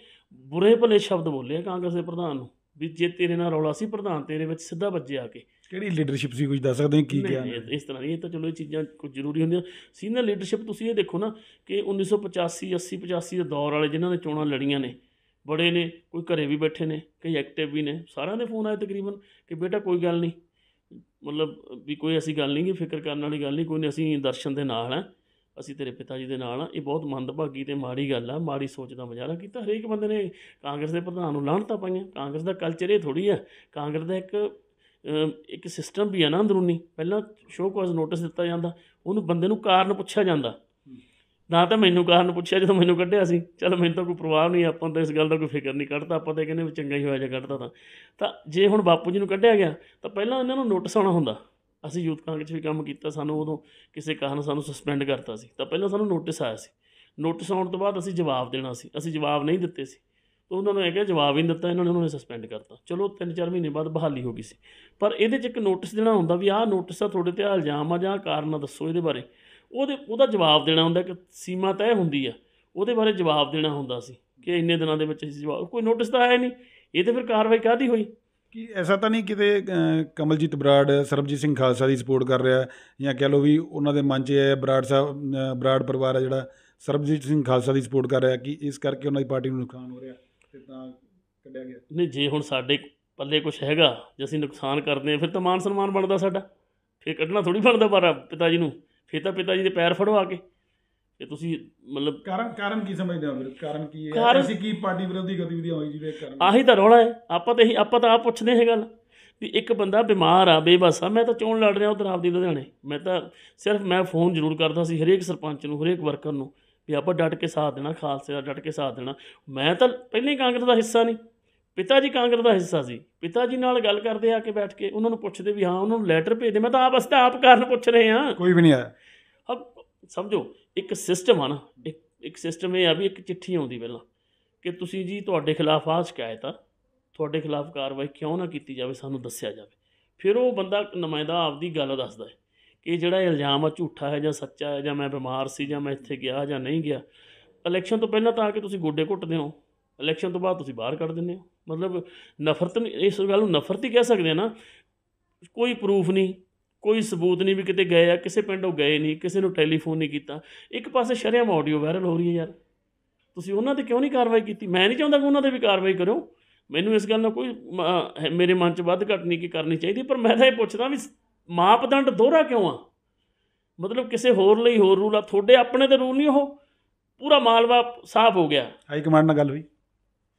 ਬੁਰੇ ਭਲੇ ਸ਼ਬਦ ਬੋਲੇ ਕਾਂਗਰਸ ਦੇ ਪ੍ਰਧਾਨ ਨੂੰ ਵੀ ਜੇ ਤੇਰੇ ਨਾਲ ਰੌਲਾ ਸੀ ਪ੍ਰਧਾਨ ਤੇਰੇ ਵਿੱਚ ਸਿੱਧਾ ਵੱਜੇ ਆ ਕੇ ਕਿਹੜੀ ਲੀਡਰਸ਼ਿਪ ਸੀ ਕੁਝ ਦੱਸ ਸਕਦੇ ਹੋ ਕੀ ਕਿਹਾ ਇਸ ਤਰ੍ਹਾਂ ਦੀ ਇਹ ਤਾਂ ਚਲੋ ਇਹ ਚੀਜ਼ਾਂ ਕੁਝ ਜ਼ਰੂਰੀ ਹੁੰਦੀਆਂ ਸੀਨੀਅਰ ਲੀਡਰਸ਼ਿਪ ਤੁਸੀਂ ਇਹ ਦੇਖੋ ਨਾ ਕਿ 1985 80 85 ਦੇ ਦੌਰ ਵਾਲੇ ਜਿਨ੍ਹਾਂ ਨੇ ਚੋਣਾਂ ਲੜੀਆਂ ਨੇ ਬੜੇ ਨੇ ਕੋਈ ਘਰੇ ਵੀ ਬੈਠੇ ਨੇ ਕਈ ਐਕਟਿਵ ਵੀ ਨੇ ਸਾਰਿਆਂ ਦੇ ਫੋਨ ਆਏ ਤਕਰੀਬਨ ਕਿ ਬੇਟਾ ਕੋਈ ਗੱਲ ਨਹੀਂ ਮਤਲਬ ਵੀ ਕੋਈ ਐਸੀ ਗੱਲ ਨਹੀਂ ਕਿ ਫਿਕਰ ਕਰਨ ਵਾਲੀ ਗੱਲ ਨਹੀਂ ਕੋਈ ਨਹੀਂ ਅਸੀਂ ਦਰਸ਼ਨ ਦੇ ਨਾਲ ਹਾਂ ਅਸੀਂ ਤੇਰੇ ਪਿਤਾ ਜੀ ਦੇ ਨਾਲ ਆ ਇਹ ਬਹੁਤ ਮੰਦਭਾਗੀ ਤੇ ਮਾੜੀ ਗੱਲ ਆ ਮਾੜੀ ਸੋਚ ਦਾ ਮਜ਼ਾਰਾ ਕੀਤਾ ਹਰੇਕ ਬੰਦੇ ਨੇ ਕਾਂਗਰਸ ਦੇ ਪ੍ਰਧਾਨ ਨੂੰ ਲਾਹਣਤਾ ਪਾਈਆਂ ਕਾਂਗਰਸ ਦਾ ਕਲਚਰ ਇਹ ਥੋੜੀ ਆ ਕਾਂਗਰਸ ਦਾ ਇੱਕ ਇੱਕ ਸਿਸਟਮ ਵੀ ਆ ਨਾ ਅੰਦਰੂਨੀ ਪਹਿਲਾਂ ਸ਼ੋਅ ਕਾਜ਼ ਨੋਟਿਸ ਦਿੱਤਾ ਜਾਂਦਾ ਉਹਨੂੰ ਬੰਦੇ ਨੂੰ ਕਾਰਨ ਪੁੱਛਿਆ ਜਾਂਦਾ ਨਾ ਤਾਂ ਮੈਨੂੰ ਕਾਰਨ ਪੁੱਛਿਆ ਜਦੋਂ ਮੈਨੂੰ ਕੱਢਿਆ ਸੀ ਚਲ ਮੈਨੂੰ ਤਾਂ ਕੋਈ ਪ੍ਰਵਾਹ ਨਹੀਂ ਆਪਾਂ ਤਾਂ ਇਸ ਗੱਲ ਦਾ ਕੋਈ ਫਿਕਰ ਨਹੀਂ ਕੱਢਦਾ ਆਪਾਂ ਤਾਂ ਕਹਿੰਦੇ ਵੀ ਚੰਗਾ ਹੀ ਹੋਇਆ ਜੇ ਕੱਢਦਾ ਤਾਂ ਤਾਂ ਜੇ ਹੁਣ ਬਾਪੂ ਜੀ ਨੂੰ ਕੱਢਿਆ ਗਿਆ ਤਾਂ ਪਹਿਲਾਂ ਇਹਨਾਂ ਨੂੰ ਨੋਟਿਸ ਆਉਣਾ ਹੁੰਦਾ ਅਸੀਂ ਯੂਥ ਕਾਂਗਰਸ ਵੀ ਕੰਮ ਕੀਤਾ ਸਾਨੂੰ ਉਦੋਂ ਕਿਸੇ ਕਾਰਨ ਸਾਨੂੰ ਸਸਪੈਂਡ ਕਰਤਾ ਸੀ ਤਾਂ ਪਹਿਲਾਂ ਸਾਨੂੰ ਨੋਟਿਸ ਆਇਆ ਸੀ ਨੋਟਿਸ ਆਉਣ ਤੋਂ ਬਾਅਦ ਅਸੀਂ ਜਵਾਬ ਦੇਣਾ ਸੀ ਅਸੀਂ ਜਵਾਬ ਨਹੀਂ ਦਿੱਤੇ ਸੀ ਤਾਂ ਉਹਨਾਂ ਨੂੰ ਇਹ ਕਿਹਾ ਜਵਾਬ ਹੀ ਨਹੀਂ ਦਿੱਤਾ ਇਹਨਾਂ ਨੇ ਉਹਨਾਂ ਨੇ ਸਸਪੈਂਡ ਕਰਤਾ ਚਲੋ 3-4 ਮਹੀਨੇ ਬਾਅਦ ਬਹਾਲੀ ਹੋ ਗਈ ਸੀ ਪਰ ਇਹਦੇ 'ਚ ਇੱਕ ਨੋਟਿਸ ਦੇਣਾ ਹੁੰਦਾ ਵੀ ਆਹ ਨੋਟਿਸ ਆ ਤੁਹਾਡੇ ਤੇ ਇਲਜ਼ਾਮ ਆ ਜਾਂ ਕਾਰਨ ਦੱਸੋ ਇਹਦੇ ਬਾਰੇ ਉਹਦੇ ਉਹਦਾ ਜਵਾਬ ਦੇਣਾ ਹੁੰਦਾ ਕਿ ਸੀਮਾ ਤੈਅ ਹੁੰਦੀ ਆ ਉਹਦੇ ਬਾਰੇ ਜਵਾਬ ਦੇਣਾ ਹੁੰਦਾ ਸੀ ਕਿ ਇੰਨੇ ਦਿਨਾਂ ਦੇ ਵਿੱਚ ਅਸੀਂ ਜਵਾਬ ਕੋਈ ਨੋਟਿਸ ਤਾਂ ਆਇਆ ਨਹੀਂ ਇਹ ਤੇ ਫਿਰ ਕਾਰਵਾਈ ਕਾਦੀ ਹੋਈ ਕੀ ਐਸਾ ਤਾਂ ਨਹੀਂ ਕਿਤੇ ਕਮਲਜੀਤ ਬਰਾੜ ਸਰਬਜੀਤ ਸਿੰਘ ਖਾਲਸਾ ਦੀ ਸਪੋਰਟ ਕਰ ਰਿਹਾ ਜਾਂ ਕਹਿ ਲੋ ਵੀ ਉਹਨਾਂ ਦੇ ਮਨ 'ਚ ਹੈ ਬਰਾੜ ਸਾਹਿਬ ਬਰਾੜ ਪਰਿਵਾਰ ਹੈ ਜਿਹੜਾ ਸਰਬਜੀਤ ਸਿੰਘ ਖਾਲਸਾ ਦੀ ਸਪੋਰਟ ਕਰ ਰਿਹਾ ਕਿ ਇਸ ਕਰਕੇ ਉਹਨਾਂ ਦੀ ਪਾਰਟੀ ਨੂੰ ਨੁਕਸਾਨ ਹੋ ਰਿਹਾ ਤੇ ਤਾਂ ਕੱਢਿਆ ਗਿਆ ਨਹੀਂ ਜੇ ਹੁਣ ਸਾਡੇ ਪੱਲੇ ਕੁਝ ਹੈਗਾ ਜੇ ਅਸੀਂ ਨੁਕਸਾਨ ਕਰਦੇ ਆ ਫਿਰ ਤਾਂ ਮਾਨ ਸਨਮਾਨ ਬਣਦਾ ਸਾਡਾ ਫਿਰ ਕੱਢਣਾ ਥੋੜੀ ਬਣਦਾ ਪਰ ਪਿਤਾ ਜੀ ਨੂੰ ਫੇਰ ਤਾਂ ਪਿਤਾ ਜੀ ਦੇ ਪੈਰ ਫੜਵਾ ਕੇ ਇਹ ਤੁਸੀਂ ਮਤਲਬ ਕਾਰਨ ਕਾਰਨ ਕੀ ਸਮਝਦੇ ਹੋ ਵੀਰ ਕਾਰਨ ਕੀ ਹੈ ਅਸੀਂ ਕੀ ਪਾਰਟੀ ਵਿਰੋਧੀ ਗਤੀਵਿਧੀਆਂ ਹੋਈ ਜਿਹਦੇ ਕਾਰਨ ਆਹੀ ਤਾਂ ਰੋਣਾ ਹੈ ਆਪਾਂ ਤਾਂ ਹੀ ਆਪਾਂ ਤਾਂ ਆ ਪੁੱਛਦੇ ਇਹ ਗੱਲ ਵੀ ਇੱਕ ਬੰਦਾ ਬਿਮਾਰ ਆ ਬੇਬਸ ਆ ਮੈਂ ਤਾਂ ਚੋਣ ਲੜ ਰਿਹਾ ਉਧਰ ਆਪਦੀ ਲੁਧਿਆਣੇ ਮੈਂ ਤਾਂ ਸਿਰਫ ਮੈਂ ਫੋਨ ਜ਼ਰੂਰ ਕਰਦਾ ਸੀ ਹਰੇਕ ਸਰਪੰਚ ਨੂੰ ਹਰੇਕ ਵਰਕਰ ਨੂੰ ਵੀ ਆਪਾਂ ਡਟ ਕੇ ਸਾਥ ਦੇਣਾ ਖਾਲਸੇ ਦਾ ਡਟ ਕੇ ਸਾਥ ਦੇਣਾ ਮੈਂ ਤਾਂ ਪਹਿਲੇ ਕਾਂਗਰਸ ਦਾ ਹਿੱਸਾ ਨਹੀਂ ਪਿਤਾ ਜੀ ਕਾਂਗਰਸ ਦਾ ਹਿੱਸਾ ਸੀ ਪਿਤਾ ਜੀ ਨਾਲ ਗੱਲ ਕਰਦੇ ਆ ਕੇ ਬੈਠ ਕੇ ਉਹਨਾਂ ਨੂੰ ਪੁੱਛਦੇ ਵੀ ਹਾਂ ਉਹਨਾਂ ਨੂੰ ਲੈਟਰ ਭੇਜਦੇ ਮੈਂ ਤਾਂ ਆਪ ਅਸਤਾ ਆਪ ਕਾਰਨ ਪੁੱਛ ਰਹੇ ਆ ਕੋਈ ਵੀ ਨਹੀਂ ਆਇਆ ਸਮਝੋ ਇੱਕ ਸਿਸਟਮ ਆ ਨਾ ਇੱਕ ਸਿਸਟਮ ਇਹ ਆ ਵੀ ਇੱਕ ਚਿੱਠੀ ਆਉਂਦੀ ਪਹਿਲਾਂ ਕਿ ਤੁਸੀਂ ਜੀ ਤੁਹਾਡੇ ਖਿਲਾਫ ਆ ਸ਼ਿਕਾਇਤ ਆ ਤੁਹਾਡੇ ਖਿਲਾਫ ਕਾਰਵਾਈ ਕਿਉਂ ਨਾ ਕੀਤੀ ਜਾਵੇ ਸਾਨੂੰ ਦੱਸਿਆ ਜਾਵੇ ਫਿਰ ਉਹ ਬੰਦਾ ਨਮਾਇਦਾ ਆਪਦੀ ਗੱਲ ਦੱਸਦਾ ਹੈ ਕਿ ਜਿਹੜਾ ਇਲਜ਼ਾਮ ਆ ਝੂਠਾ ਹੈ ਜਾਂ ਸੱਚਾ ਹੈ ਜਾਂ ਮੈਂ ਬਿਮਾਰ ਸੀ ਜਾਂ ਮੈਂ ਇੱਥੇ ਗਿਆ ਜਾਂ ਨਹੀਂ ਗਿਆ ਇਲੈਕਸ਼ਨ ਤੋਂ ਪਹਿਲਾਂ ਤਾਂ ਆ ਕਿ ਤੁਸੀਂ ਗੋਡੇ ਘੁੱਟਦੇ ਹੋ ਇਲੈਕਸ਼ਨ ਤੋਂ ਬਾਅਦ ਤੁਸੀਂ ਬਾਹਰ ਕੱਢ ਦਿੰਦੇ ਹੋ ਮਤਲਬ ਨਫ਼ਰਤ ਇਸ ਗੱਲ ਨੂੰ ਨਫ਼ਰਤ ਹੀ ਕਹਿ ਸਕਦੇ ਆ ਨਾ ਕੋਈ ਪ੍ਰੂਫ ਨਹੀਂ ਕੋਈ ਸਬੂਤ ਨਹੀਂ ਵੀ ਕਿਤੇ ਗਏ ਆ ਕਿਸੇ ਪਿੰਡੋਂ ਗਏ ਨਹੀਂ ਕਿਸੇ ਨੂੰ ਟੈਲੀਫੋਨ ਨਹੀਂ ਕੀਤਾ ਇੱਕ ਪਾਸੇ ਸ਼ਰਿਆਮ ਆਡੀਓ ਵਾਇਰਲ ਹੋ ਰਹੀ ਹੈ ਯਾਰ ਤੁਸੀਂ ਉਹਨਾਂ ਤੇ ਕਿਉਂ ਨਹੀਂ ਕਾਰਵਾਈ ਕੀਤੀ ਮੈਂ ਨਹੀਂ ਚਾਹੁੰਦਾ ਕਿ ਉਹਨਾਂ ਤੇ ਵੀ ਕਾਰਵਾਈ ਕਰੋ ਮੈਨੂੰ ਇਸ ਗੱਲ ਨਾਲ ਕੋਈ ਮੇਰੇ ਮਨ 'ਚ ਵੱਧ ਘਟ ਨਹੀਂ ਕਿ ਕਰਨੀ ਚਾਹੀਦੀ ਪਰ ਮੈਂ ਤਾਂ ਇਹ ਪੁੱਛਦਾ ਵੀ ਮਾਪਦੰਡ ਦੋਹਰਾ ਕਿਉਂ ਆ ਮਤਲਬ ਕਿਸੇ ਹੋਰ ਲਈ ਹੋਰ ਰੂਲ ਆ ਤੁਹਾਡੇ ਆਪਣੇ ਤੇ ਰੂਲ ਨਹੀਂ ਉਹ ਪੂਰਾ ਮਾਲਵਾ ਸਾਫ਼ ਹੋ ਗਿਆ ਹਾਈ ਕਮਾਂਡ ਨਾਲ ਗੱਲ ਹੋਈ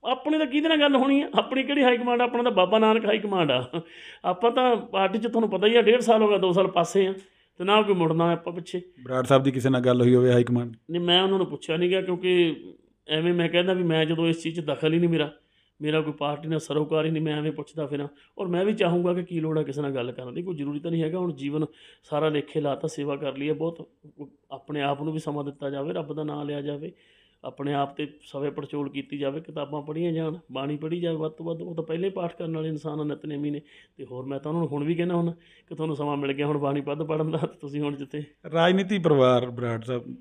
ਆਪਣੇ ਤਾਂ ਕਿਹਦੇ ਨਾਲ ਗੱਲ ਹੋਣੀ ਆ ਆਪਣੀ ਕਿਹੜੀ ਹਾਈ ਕਮਾਂਡ ਆਪਣਾ ਤਾਂ ਬਾਬਾ ਨਾਨਕ ਹਾਈ ਕਮਾਂਡ ਆ ਆਪਾਂ ਤਾਂ ਪਾਰਟੀ 'ਚ ਤੁਹਾਨੂੰ ਪਤਾ ਹੀ ਆ 1.5 ਸਾਲ ਹੋ ਗਿਆ 2 ਸਾਲ ਪਾਸੇ ਆ ਤੇ ਨਾ ਕੋਈ ਮੁੜਨਾ ਆਪਾਂ ਪਿੱਛੇ ਬਰਾੜ ਸਾਹਿਬ ਦੀ ਕਿਸੇ ਨਾਲ ਗੱਲ ਹੋਈ ਹੋਵੇ ਹਾਈ ਕਮਾਂਡ ਨਹੀਂ ਮੈਂ ਉਹਨਾਂ ਨੂੰ ਪੁੱਛਿਆ ਨਹੀਂ ਗਿਆ ਕਿਉਂਕਿ ਐਵੇਂ ਮੈਂ ਕਹਿੰਦਾ ਵੀ ਮੈਂ ਜਦੋਂ ਇਸ ਚੀਜ਼ 'ਚ ਦਖਲ ਹੀ ਨਹੀਂ ਮੇਰਾ ਮੇਰਾ ਕੋਈ ਪਾਰਟੀ ਨਾਲ ਸਰੋਕਾਰ ਹੀ ਨਹੀਂ ਮੈਂ ਐਵੇਂ ਪੁੱਛਦਾ ਫਿਰਾਂ ਔਰ ਮੈਂ ਵੀ ਚਾਹੂੰਗਾ ਕਿ ਕੀ ਲੋੜ ਆ ਕਿਸੇ ਨਾਲ ਗੱਲ ਕਰਨ ਦੀ ਕੋਈ ਜ਼ਰੂਰੀ ਤਾਂ ਨਹੀਂ ਹੈਗਾ ਹੁਣ ਜੀਵਨ ਸਾਰਾ ਲੇਖੇ ਲਾਤਾ ਸੇਵਾ ਕਰ ਲਈ ਹੈ ਬਹੁਤ ਆਪਣੇ ਆਪ ਨੂੰ ਵੀ ਸਮਾਂ ਦਿੱਤਾ ਜਾਵੇ ਰੱਬ ਦਾ ਨਾਮ ਲਿਆ ਜਾਵੇ ਆਪਣੇ ਆਪ ਤੇ ਸਵੇ ਪਰਚੋਲ ਕੀਤੀ ਜਾਵੇ ਕਿਤਾਬਾਂ ਪੜ੍ਹੀਆਂ ਜਾਣ ਬਾਣੀ ਪੜ੍ਹੀ ਜਾਵੇ ਵੱਧ ਤੋਂ ਵੱਧ ਉਹ ਤਾਂ ਪਹਿਲੇ ਪਾਠ ਕਰਨ ਵਾਲੇ ਇਨਸਾਨ ਹਨ ਨਿਤਨੇਮੀ ਨੇ ਤੇ ਹੋਰ ਮੈਂ ਤਾਂ ਉਹਨਾਂ ਨੂੰ ਹੁਣ ਵੀ ਕਹਿਣਾ ਹੁਣ ਕਿ ਤੁਹਾਨੂੰ ਸਮਾਂ ਮਿਲ ਗਿਆ ਹੁਣ ਬਾਣੀ ਪੱਧ ਪੜਨ ਦਾ ਤੁਸੀਂ ਹੁਣ ਜਿੱਥੇ ਰਾਜਨੀਤੀ ਪਰਿਵਾਰ ਬਰਾੜ ਸਾਹਿਬ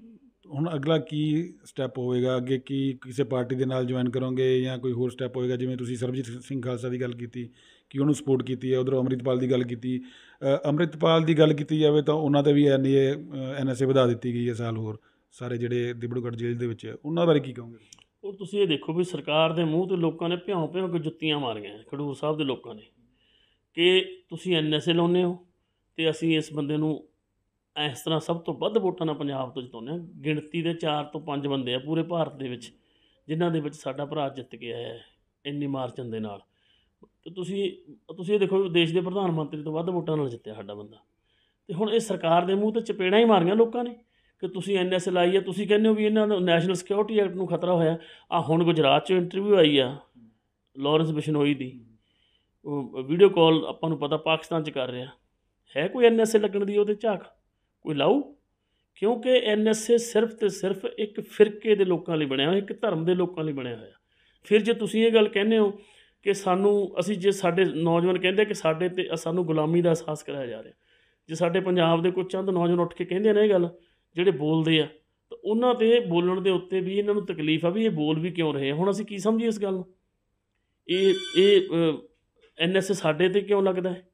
ਹੁਣ ਅਗਲਾ ਕੀ ਸਟੈਪ ਹੋਵੇਗਾ ਅੱਗੇ ਕੀ ਕਿਸੇ ਪਾਰਟੀ ਦੇ ਨਾਲ ਜੁਆਇਨ ਕਰੋਗੇ ਜਾਂ ਕੋਈ ਹੋਰ ਸਟੈਪ ਹੋਵੇਗਾ ਜਿਵੇਂ ਤੁਸੀਂ ਸਰਬਜੀਤ ਸਿੰਘ ਖਾਲਸਾ ਦੀ ਗੱਲ ਕੀਤੀ ਕਿ ਉਹਨੂੰ ਸਪੋਰਟ ਕੀਤੀ ਹੈ ਉਧਰੋਂ ਅਮਰਿਤਪਾਲ ਦੀ ਗੱਲ ਕੀਤੀ ਅਮਰਿਤਪਾਲ ਦੀ ਗੱਲ ਕੀਤੀ ਜਾਵੇ ਤਾਂ ਉਹਨਾਂ ਦਾ ਵੀ ਐਨਏ ਐਨਐਸਏ ਵਧਾ ਦਿੱਤੀ ਗਈ ਹੈ ਸਾਲ ਹੋਰ ਸਾਰੇ ਜਿਹੜੇ ਦਿਬੜਗੜ ਜੇਲ੍ਹ ਦੇ ਵਿੱਚ ਉਹਨਾਂ ਬਾਰੇ ਕੀ ਕਹੋਗੇ ਉਹ ਤੁਸੀਂ ਇਹ ਦੇਖੋ ਵੀ ਸਰਕਾਰ ਦੇ ਮੂੰਹ ਤੇ ਲੋਕਾਂ ਨੇ ਭਿਉਂ ਭਿਉਂ ਕੇ ਜੁੱਤੀਆਂ ਮਾਰੀਆਂ ਖਡੂਰ ਸਾਹਿਬ ਦੇ ਲੋਕਾਂ ਨੇ ਕਿ ਤੁਸੀਂ ਐਨਐਸਏ ਲਾਉਨੇ ਹੋ ਤੇ ਅਸੀਂ ਇਸ ਬੰਦੇ ਨੂੰ ਇਸ ਤਰ੍ਹਾਂ ਸਭ ਤੋਂ ਵੱਧ ਵੋਟਾਂ ਨਾਲ ਪੰਜਾਬ ਤੋਂ ਜਿਤਾਉਨੇ ਆ ਗਿਣਤੀ ਦੇ 4 ਤੋਂ 5 ਬੰਦੇ ਆ ਪੂਰੇ ਭਾਰਤ ਦੇ ਵਿੱਚ ਜਿਨ੍ਹਾਂ ਦੇ ਵਿੱਚ ਸਾਡਾ ਭਰਾ ਜਿੱਤ ਗਿਆ ਹੈ ਇੰਨੀ ਮਾਰਜਨ ਦੇ ਨਾਲ ਤੇ ਤੁਸੀਂ ਤੁਸੀਂ ਇਹ ਦੇਖੋ ਦੇਸ਼ ਦੇ ਪ੍ਰਧਾਨ ਮੰਤਰੀ ਤੋਂ ਵੱਧ ਵੋਟਾਂ ਨਾਲ ਜਿੱਤਿਆ ਸਾਡਾ ਬੰਦਾ ਤੇ ਹੁਣ ਇਹ ਸਰਕਾਰ ਦੇ ਮੂੰਹ ਤੇ ਚਪੇੜਾਂ ਹੀ ਮਾਰੀਆਂ ਲੋਕਾਂ ਨੇ ਕਿ ਤੁਸੀਂ ਐਨਐਸਐਲ ਆਈ ਹੈ ਤੁਸੀਂ ਕਹਿੰਦੇ ਹੋ ਵੀ ਇਹਨਾਂ ਨੂੰ ਨੈਸ਼ਨਲ ਸਿਕਿਉਰਿਟੀ ਐਕਟ ਨੂੰ ਖਤਰਾ ਹੋਇਆ ਆ ਹੁਣ ਗੁਜਰਾਤ ਚੋਂ ਇੰਟਰਵਿਊ ਆਈ ਆ ਲਾਰੈਂਸ ਬਿਸ਼ਨੋਈ ਦੀ ਉਹ ਵੀਡੀਓ ਕਾਲ ਆਪਾਂ ਨੂੰ ਪਤਾ ਪਾਕਿਸਤਾਨ 'ਚ ਕਰ ਰਿਹਾ ਹੈ ਕੋਈ ਐਨਐਸਏ ਲੱਗਣ ਦੀ ਉਹਦੇ ਝਾਕ ਕੋਈ ਲਾਉ ਕਿਉਂਕਿ ਐਨਐਸਏ ਸਿਰਫ ਤੇ ਸਿਰਫ ਇੱਕ ਫਿਰਕੇ ਦੇ ਲੋਕਾਂ ਲਈ ਬਣਿਆ ਹੋਇਆ ਇੱਕ ਧਰਮ ਦੇ ਲੋਕਾਂ ਲਈ ਬਣਿਆ ਹੋਇਆ ਫਿਰ ਜੇ ਤੁਸੀਂ ਇਹ ਗੱਲ ਕਹਿੰਦੇ ਹੋ ਕਿ ਸਾਨੂੰ ਅਸੀਂ ਜੇ ਸਾਡੇ ਨੌਜਵਾਨ ਕਹਿੰਦੇ ਕਿ ਸਾਡੇ ਤੇ ਸਾਨੂੰ ਗੁਲਾਮੀ ਦਾ ਅਹਿਸਾਸ ਕਰਾਇਆ ਜਾ ਰਿਹਾ ਜੇ ਸਾਡੇ ਪੰਜਾਬ ਦੇ ਕੋਈ ਚੰਦ ਨੌਜਵਾਨ ਉੱਠ ਕੇ ਕਹਿੰਦੇ ਨੇ ਇਹ ਗੱਲ ਜਿਹੜੇ ਬੋਲਦੇ ਆ ਤਾਂ ਉਹਨਾਂ ਤੇ ਬੋਲਣ ਦੇ ਉੱਤੇ ਵੀ ਇਹਨਾਂ ਨੂੰ ਤਕਲੀਫ ਆ ਵੀ ਇਹ ਬੋਲ ਵੀ ਕਿਉਂ ਰਹੇ ਹੁਣ ਅਸੀਂ ਕੀ ਸਮਝੀਏ ਇਸ ਗੱਲ ਨੂੰ ਇਹ ਇਹ ਐਨਐਸਏ ਸਾਡੇ ਤੇ ਕਿਉਂ ਲੱਗਦਾ ਹੈ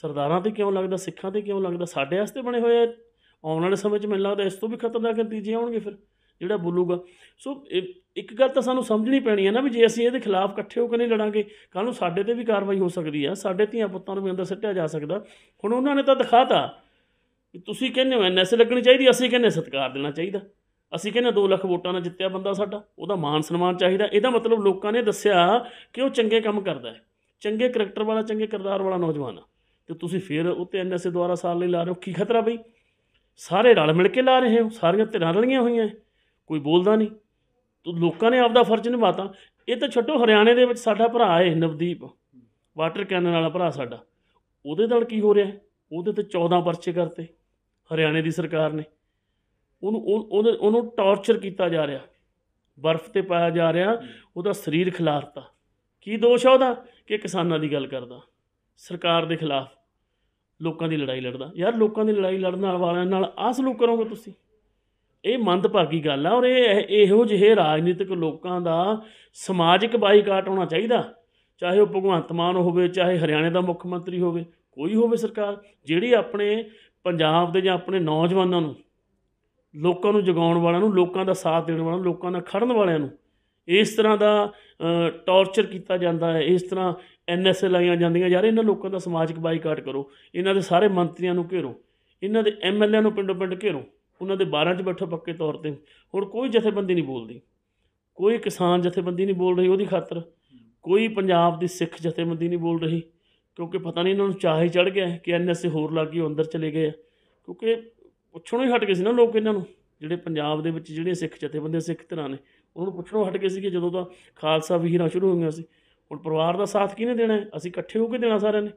ਸਰਦਾਰਾਂ ਤੇ ਕਿਉਂ ਲੱਗਦਾ ਸਿੱਖਾਂ ਤੇ ਕਿਉਂ ਲੱਗਦਾ ਸਾਡੇ ਵਾਸਤੇ ਬਣੇ ਹੋਏ ਆ ਆਉਣ ਵਾਲੇ ਸਮੇਂ 'ਚ ਮੈਨੂੰ ਲੱਗਦਾ ਇਸ ਤੋਂ ਵੀ ਖਤਰਨਾਕ ਨਤੀਜੇ ਆਉਣਗੇ ਫਿਰ ਜਿਹੜਾ ਬੋਲੂਗਾ ਸੋ ਇੱਕ ਗੱਲ ਤਾਂ ਸਾਨੂੰ ਸਮਝਣੀ ਪੈਣੀ ਹੈ ਨਾ ਵੀ ਜੇ ਅਸੀਂ ਇਹਦੇ ਖਿਲਾਫ ਇਕੱਠੇ ਹੋ ਕੇ ਨਹੀਂ ਲੜਾਂਗੇ ਕੱਲ ਨੂੰ ਸਾਡੇ ਤੇ ਵੀ ਕਾਰਵਾਈ ਹੋ ਸਕਦੀ ਆ ਸਾਡੇ ਧੀਆਂ ਪੁੱਤਾਂ ਨੂੰ ਵੀ ਅੰਦਰ ਸੱਟਿਆ ਜਾ ਸਕਦਾ ਹੁਣ ਉਹਨਾਂ ਨੇ ਤਾਂ ਦਿਖਾਤਾ ਕਿ ਤੁਸੀਂ ਕਹਿੰਦੇ ਹੋ ਐਨਐਸ ਲੱਗਣੀ ਚਾਹੀਦੀ ਅਸੀਂ ਕਹਿੰਦੇ ਸਤਕਾਰ ਦੇਣਾ ਚਾਹੀਦਾ ਅਸੀਂ ਕਹਿੰਦੇ 2 ਲੱਖ ਵੋਟਾਂ ਨਾਲ ਜਿੱਤਿਆ ਬੰਦਾ ਸਾਡਾ ਉਹਦਾ ਮਾਨ ਸਨਮਾਨ ਚਾਹੀਦਾ ਇਹਦਾ ਮਤਲਬ ਲੋਕਾਂ ਨੇ ਦੱਸਿਆ ਕਿ ਉਹ ਚੰਗੇ ਕੰਮ ਕਰਦਾ ਹੈ ਚੰਗੇ ਕਰੈਕਟਰ ਵਾਲਾ ਚੰਗੇ ਕਿਰਦਾਰ ਵਾਲਾ ਨੌਜਵਾਨ ਤੇ ਤੁਸੀਂ ਫਿਰ ਉੱਤੇ ਐਨਐਸ ਦੁਆਰਾ ਸਾਲ ਲਈ ਲਾ ਰਹੇ ਹੋ ਕੀ ਖਤਰਾ ਬਈ ਸਾਰੇ ਰਲ ਮਿਲ ਕੇ ਲਾ ਰਹੇ ਹੋ ਸਾਰੀਆਂ ਧਿਰਾਂ ਰਲੀਆਂ ਹੋਈਆਂ ਕੋਈ ਬੋਲਦਾ ਨਹੀਂ ਤੂੰ ਲੋਕਾਂ ਨੇ ਆਪਦਾ ਫਰਜ਼ ਨਿਭਾਤਾ ਇਹ ਤਾਂ ਛੱਡੋ ਹਰਿਆਣੇ ਦੇ ਵਿੱਚ ਸਾਡਾ ਭਰਾ ਹੈ ਨਵਦੀਪ ਵਾਟਰ ਕੈਨਨ ਵਾਲਾ ਭਰਾ ਸਾਡਾ ਉਹਦੇ ਨਾਲ ਕੀ ਹੋ ਰਿਹਾ ਉਹਦੇ ਤੇ 14 ਪਰਚੇ ਕਰਤੇ ਹਰਿਆਣੇ ਦੀ ਸਰਕਾਰ ਨੇ ਉਹਨੂੰ ਉਹਨੂੰ ਉਹਨੂੰ ਟਾਰਚਰ ਕੀਤਾ ਜਾ ਰਿਹਾ ਬਰਫ਼ ਤੇ ਪਾਇਆ ਜਾ ਰਿਹਾ ਉਹਦਾ ਸਰੀਰ ਖਿਲਾਰਤਾ ਕੀ ਦੋਸ਼ ਆ ਉਹਦਾ ਕਿ ਕਿਸਾਨਾਂ ਦੀ ਗੱਲ ਕਰਦਾ ਸਰਕਾਰ ਦੇ ਖਿਲਾਫ ਲੋਕਾਂ ਦੀ ਲੜਾਈ ਲੜਦਾ ਯਾਰ ਲੋਕਾਂ ਦੀ ਲੜਾਈ ਲੜਨ ਵਾਲਿਆਂ ਨਾਲ ਆਹ ਸਲੂਕ ਕਰੋਗੇ ਤੁਸੀਂ ਇਹ ਮੰਦਭਾਗੀ ਗੱਲ ਆ ਔਰ ਇਹ ਇਹੋ ਜਿਹੇ ਰਾਜਨੀਤਿਕ ਲੋਕਾਂ ਦਾ ਸਮਾਜਿਕ ਬਾਈਕਾਟ ਹੋਣਾ ਚਾਹੀਦਾ ਚਾਹੇ ਉਹ ਭਗਵੰਤ ਮਾਨ ਹੋਵੇ ਚਾਹੇ ਹਰਿਆਣੇ ਦਾ ਮੁੱਖ ਮੰਤਰੀ ਹੋਵੇ ਕੋਈ ਹੋਵੇ ਸਰਕਾਰ ਜਿਹੜੀ ਆਪਣੇ ਪੰਜਾਬ ਦੇ ਜਾਂ ਆਪਣੇ ਨੌਜਵਾਨਾਂ ਨੂੰ ਲੋਕਾਂ ਨੂੰ ਜਗਾਉਣ ਵਾਲਿਆਂ ਨੂੰ ਲੋਕਾਂ ਦਾ ਸਾਥ ਦੇਣ ਵਾਲਿਆਂ ਨੂੰ ਲੋਕਾਂ ਦਾ ਖੜਨ ਵਾਲਿਆਂ ਨੂੰ ਇਸ ਤਰ੍ਹਾਂ ਦਾ ਟੌਰਚਰ ਕੀਤਾ ਜਾਂਦਾ ਹੈ ਇਸ ਤਰ੍ਹਾਂ ਐਨਐਸਏ ਲਾਈਆਂ ਜਾਂਦੀਆਂ ਯਾਰ ਇਹਨਾਂ ਲੋਕਾਂ ਦਾ ਸਮਾਜਿਕ ਬਾਈਕਾਟ ਕਰੋ ਇਹਨਾਂ ਦੇ ਸਾਰੇ ਮੰਤਰੀਆਂ ਨੂੰ ਘੇਰੋ ਇਹਨਾਂ ਦੇ ਐਮਐਲਏ ਨੂੰ ਪਿੰਡੋਂ ਪਿੰਡ ਘੇਰੋ ਉਹਨਾਂ ਦੇ 12 ਚ ਬੈਠੋ ਪੱਕੇ ਤੌਰ ਤੇ ਹੋਰ ਕੋਈ ਜਥੇਬੰਦੀ ਨਹੀਂ ਬੋਲਦੀ ਕੋਈ ਕਿਸਾਨ ਜਥੇਬੰਦੀ ਨਹੀਂ ਬੋਲ ਰਹੀ ਉਹਦੀ ਖਾਤਰ ਕੋਈ ਪੰਜਾਬ ਦੀ ਸਿੱਖ ਜਥੇਬੰਦੀ ਨਹੀਂ ਬੋਲ ਰਹੀ ਕਿਉਂਕਿ ਪਤਾ ਨਹੀਂ ਇਹਨਾਂ ਨੂੰ ਚਾਹੇ ਚੜ ਗਿਆ ਕਿ ਐਨਐਸਏ ਹੋਰ ਲੱਗ ਗਈ ਅੰਦਰ ਚਲੇ ਗਏ ਕਿਉਂਕਿ ਪੁੱਛਣੋਂ ਹੀ ਹਟ ਗਏ ਸੀ ਨਾ ਲੋਕ ਇਹਨਾਂ ਨੂੰ ਜਿਹੜੇ ਪੰਜਾਬ ਦੇ ਵਿੱਚ ਜਿਹੜੇ ਸਿੱਖ ਜਥੇਬੰਦੀਆਂ ਸਿੱਖ ਧਿਰਾਂ ਨੇ ਉਹਨਾਂ ਨੂੰ ਪੁੱਛਣੋਂ ਹਟ ਗਏ ਸੀ ਕਿ ਜਦੋਂ ਤਾਂ ਖਾਲਸਾ ਵਹੀਰਾਂ ਸ਼ੁਰੂ ਹੋਈਆਂ ਸੀ ਹੁਣ ਪਰਿਵਾਰ ਦਾ ਸਾਥ ਕਿਹਨੇ ਦੇਣਾ ਅਸੀਂ ਇਕੱਠੇ ਹੋ ਕੇ ਦੇਣਾ ਸਾਰਿਆਂ ਨੇ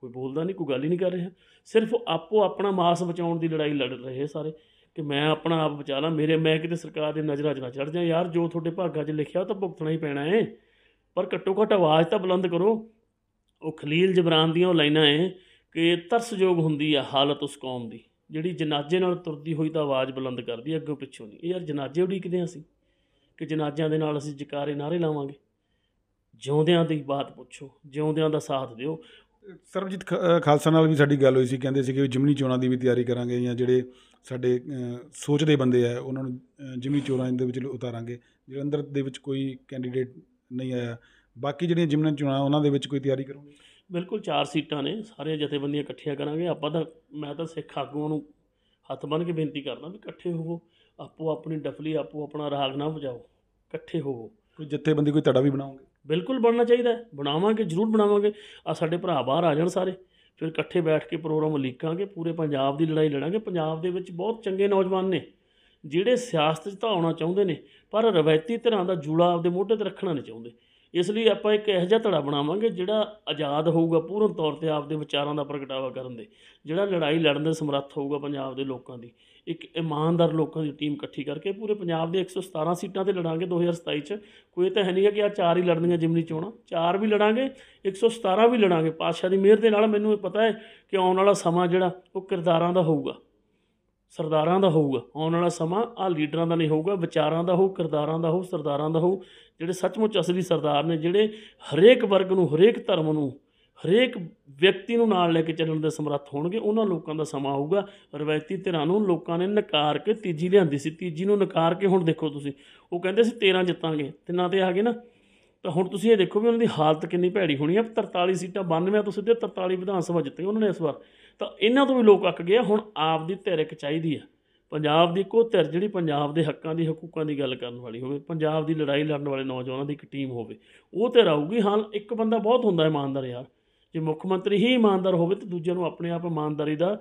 ਕੋਈ ਬੋਲਦਾ ਨਹੀਂ ਕੋਈ ਗੱਲ ਹੀ ਨਹੀਂ ਕਰ ਰਿਹਾ ਸਿਰਫ ਆਪੋ ਆਪਣਾ ਮਾਸ ਬਚਾਉਣ ਦੀ ਲੜਾਈ ਲੜ ਰਹੇ ਸਾਰੇ ਕਿ ਮੈਂ ਆਪਣਾ ਆਪ ਬਚਾ ਲਾਂ ਮੇਰੇ ਮੈਂ ਕਿਤੇ ਸਰਕਾਰ ਦੇ ਨਜ਼ਰਾਂ 'ਚ ਨਾ ਚੜ ਜਾ ਯਾਰ ਜੋ ਤੁਹਾਡੇ ਭਾਗਾਂ 'ਚ ਲਿਖਿਆ ਉਹ ਤਾਂ ਭੁਗਤਣਾ ਹੀ ਪੈਣਾ ਹੈ ਪਰ ਘੱਟੋ ਘੱਟ ਆਵਾਜ਼ ਤਾਂ ਬੁਲੰਦ ਕਰੋ ਉਹ ਖਲੀਲ ਜਬਰਾਨ ਦੀਆਂ ਉਹ ਲਾਈਨਾਂ ਐ ਕਿ ਤਰਸਯੋਗ ਹੁੰਦੀ ਆ ਹਾਲਤ ਉਸ ਕੌਮ ਦੀ ਜਿਹੜੀ ਜਨਾਜ਼ੇ ਨਾਲ ਤੁਰਦੀ ਹੋਈ ਤਾਂ ਆਵਾਜ਼ ਬੁਲੰਦ ਕਰਦੀ ਅੱਗੋਂ ਪਿੱਛੋਂ ਨਹੀਂ ਇਹ ਯਾਰ ਜਨਾਜ਼ੇ ਉਡੀਕਦੇ ਆਂ ਅਸੀਂ ਕਿ ਜਨਾਜ਼ਿਆਂ ਦੇ ਨਾਲ ਅਸੀਂ ਜਕਾਰੇ ਨਾਰੇ ਲਾਵਾਂਗੇ ਜਿਉਂਦਿਆਂ ਦੀ ਬਾਤ ਪੁੱਛੋ ਜਿਉਂਦਿਆਂ ਦਾ ਸਾਥ ਦਿਓ ਸਰਬਜੀਤ ਖਾਲਸਾ ਨਾਲ ਵੀ ਸਾਡੀ ਗੱਲ ਹੋਈ ਸੀ ਕਹਿੰਦੇ ਸੀ ਕਿ ਜਿਮਨੀ ਚੋਣਾਂ ਦੀ ਵੀ ਤਿਆਰੀ ਕਰਾਂਗੇ ਜਾਂ ਜਿਹੜੇ ਸਾਡੇ ਸੋਚਦੇ ਬੰਦੇ ਆ ਉਹਨਾਂ ਨੂੰ ਜਿਮਨੀ ਚੋਣਾਂ ਦੇ ਵਿੱਚ ਉਤਾਰਾਂਗੇ ਜਿਹੜੇ ਅੰਦਰ ਦੇ ਵਿੱਚ ਕੋਈ ਕੈਂਡੀਡੇਟ ਨਹੀਂ ਆਇਆ ਬਾਕੀ ਜਿਹੜੀਆਂ ਜਿਮਨਾਂ ਚੋਣਾਂ ਉਹਨਾਂ ਦੇ ਵਿੱਚ ਕੋਈ ਤਿਆਰੀ ਕਰੋਗੇ ਬਿਲਕੁਲ ਚਾਰ ਸੀਟਾਂ ਨੇ ਸਾਰੇ ਜਥੇਬੰਦੀਆਂ ਇਕੱਠੀਆਂ ਕਰਾਂਗੇ ਆਪਾਂ ਤਾਂ ਮੈਂ ਤਾਂ ਸਿੱਖ ਆਗੂਆਂ ਨੂੰ ਹੱਥ ਬੰਨ ਕੇ ਬੇਨਤੀ ਕਰਦਾ ਵੀ ਇਕੱਠੇ ਹੋਵੋ ਆਪੋ ਆਪਣੀ ਡਫਲੀ ਆਪੋ ਆਪਣਾ ਰਾਗ ਨਾ ਵਜਾਓ ਇਕੱਠੇ ਹੋਵੋ ਕੋਈ ਜਥੇਬੰਦੀ ਕੋਈ ਤੜਾ ਵੀ ਬਣਾਉਂਗੇ ਬਿਲਕੁਲ ਬਣਨਾ ਚਾਹੀਦਾ ਹੈ ਬਣਾਵਾਂਗੇ ਜ਼ਰੂਰ ਬਣਾਵਾਂਗੇ ਆ ਸਾਡੇ ਭਰਾ ਬਾਹਰ ਆ ਜਾਣ ਸਾਰੇ ਫਿਰ ਇਕੱਠੇ ਬੈਠ ਕੇ ਪ੍ਰੋਗਰਾਮ ਲਿਖਾਂਗੇ ਪੂਰੇ ਪੰਜਾਬ ਦੀ ਲੜਾਈ ਲੜਾਂਗੇ ਪੰਜਾਬ ਦੇ ਵਿੱਚ ਬਹੁਤ ਚੰਗੇ ਨੌਜਵਾਨ ਨੇ ਜਿਹੜੇ ਸਿਆਸਤ 'ਚ ਤਾਂ ਆਉਣਾ ਚਾਹੁੰਦੇ ਨੇ ਪਰ ਰਵਾਇਤੀ ਤਰ੍ਹਾਂ ਦਾ ਜੂੜਾ ਆਪਦੇ ਮੋਢੇ ਤੇ ਰੱਖਣਾ ਨਹੀਂ ਚਾਹੁੰਦੇ ਇਸ ਲਈ ਆਪਾਂ ਇੱਕ ਇਹੋ ਜਿਹਾ ਧੜਾ ਬਣਾਵਾਂਗੇ ਜਿਹੜਾ ਆਜ਼ਾਦ ਹੋਊਗਾ ਪੂਰਨ ਤੌਰ ਤੇ ਆਪਦੇ ਵਿਚਾਰਾਂ ਦਾ ਪ੍ਰਗਟਾਵਾ ਕਰਨ ਦੇ ਜਿਹੜਾ ਲੜਾਈ ਲੜਨ ਦੇ ਸਮਰੱਥ ਹੋਊਗਾ ਪੰਜਾਬ ਦੇ ਲੋਕਾਂ ਦੀ ਇੱਕ ਇਮਾਨਦਾਰ ਲੋਕਾਂ ਦੀ ਟੀਮ ਇਕੱਠੀ ਕਰਕੇ ਪੂਰੇ ਪੰਜਾਬ ਦੇ 117 ਸੀਟਾਂ ਤੇ ਲੜਾਂਗੇ 2027 ਚ ਕੋਈ ਤਾਂ ਹੈ ਨਹੀਂ ਕਿ ਆ ਚਾਰ ਹੀ ਲੜਨੀਆਂ ਜਿਮਨੀ ਚੋਣਾ ਚਾਰ ਵੀ ਲੜਾਂਗੇ 117 ਵੀ ਲੜਾਂਗੇ ਪਾਤਸ਼ਾਹ ਦੀ ਮਿਹਰ ਦੇ ਨਾਲ ਮੈਨੂੰ ਇਹ ਪਤਾ ਹੈ ਕਿ ਆਉਣ ਵਾਲਾ ਸਮਾਂ ਜਿਹੜਾ ਉਹ ਕਿਰਦਾਰਾਂ ਦਾ ਹੋਊਗਾ ਸਰਦਾਰਾਂ ਦਾ ਹੋਊਗਾ ਆਉਣ ਵਾਲਾ ਸਮਾਂ ਆ ਲੀਡਰਾਂ ਦਾ ਨਹੀਂ ਹੋਊਗਾ ਵਿਚਾਰਾਂ ਦਾ ਹੋਊ ਕਿਰਦਾਰਾਂ ਦਾ ਹੋਊ ਸਰਦਾਰਾਂ ਦਾ ਹੋਊ ਜਿਹੜੇ ਸੱਚਮੁੱਚ ਅਸਲੀ ਸਰਦਾਰ ਨੇ ਜਿਹੜੇ ਹਰੇਕ ਵਰਗ ਨੂੰ ਹਰੇਕ ਧਰਮ ਨੂੰ ਹਰੇਕ ਵਿਅਕਤੀ ਨੂੰ ਨਾਲ ਲੈ ਕੇ ਚੱਲਣ ਦੇ ਸਮਰੱਥ ਹੋਣਗੇ ਉਹਨਾਂ ਲੋਕਾਂ ਦਾ ਸਮਾਂ ਆਊਗਾ ਰਵਾਇਤੀ ਧਿਰਾਂ ਨੂੰ ਲੋਕਾਂ ਨੇ ਨਕਾਰ ਕੇ ਤੀਜੀ ਲਿਆਂਦੀ ਸੀ ਤੀਜੀ ਨੂੰ ਨਕਾਰ ਕੇ ਹੁਣ ਦੇਖੋ ਤੁਸੀਂ ਉਹ ਕਹਿੰਦੇ ਸੀ 13 ਜਿੱਤਾਂਗੇ ਤਿੰਨਾਂ ਤੇ ਆ ਗਏ ਨਾ ਤਾਂ ਹੁਣ ਤੁਸੀਂ ਇਹ ਦੇਖੋ ਵੀ ਉਹਨਾਂ ਦੀ ਹਾਲਤ ਕਿੰਨੀ ਭੈੜੀ ਹੋਣੀ ਹੈ 43 ਸੀਟਾਂ 92 ਤੋਂ ਸਿੱਧੇ 43 ਵਿਧਾਨ ਸਭਾ ਜਿੱਤੇ ਉਹਨਾਂ ਨੇ ਇਸ ਵਾਰ ਤਾਂ ਇਹਨਾਂ ਤੋਂ ਵੀ ਲੋਕ ਅੱਕ ਗਏ ਹੁਣ ਆਪ ਦੀ ਧਿਰ ਇੱਕ ਚਾਹੀਦੀ ਆ ਪੰਜਾਬ ਦੀ ਕੋ ਧਿਰ ਜਿਹੜੀ ਪੰਜਾਬ ਦੇ ਹੱਕਾਂ ਦੀ ਹਕੂਕਾਂ ਦੀ ਗੱਲ ਕਰਨ ਵਾਲੀ ਹੋਵੇ ਪੰਜਾਬ ਦੀ ਲੜਾਈ ਲੜਨ ਵਾਲੇ ਨੌਜਵਾਨਾਂ ਦੀ ਇੱਕ ਟੀਮ ਹੋਵੇ ਉਹ ਤੇ ਰਹੂਗੀ ਹਾਂ ਇੱਕ ਬੰਦਾ ਬਹੁਤ ਹੁੰਦਾ ਹੈ ਇਮਾਨਦਾਰ ਯਾਰ ਜੇ ਮੁੱਖ ਮੰਤਰੀ ਹੀ ਇਮਾਨਦਾਰ ਹੋਵੇ ਤਾਂ ਦੂਜਿਆਂ ਨੂੰ ਆਪਣੇ ਆਪ ਇਮਾਨਦਾਰੀ ਦਾ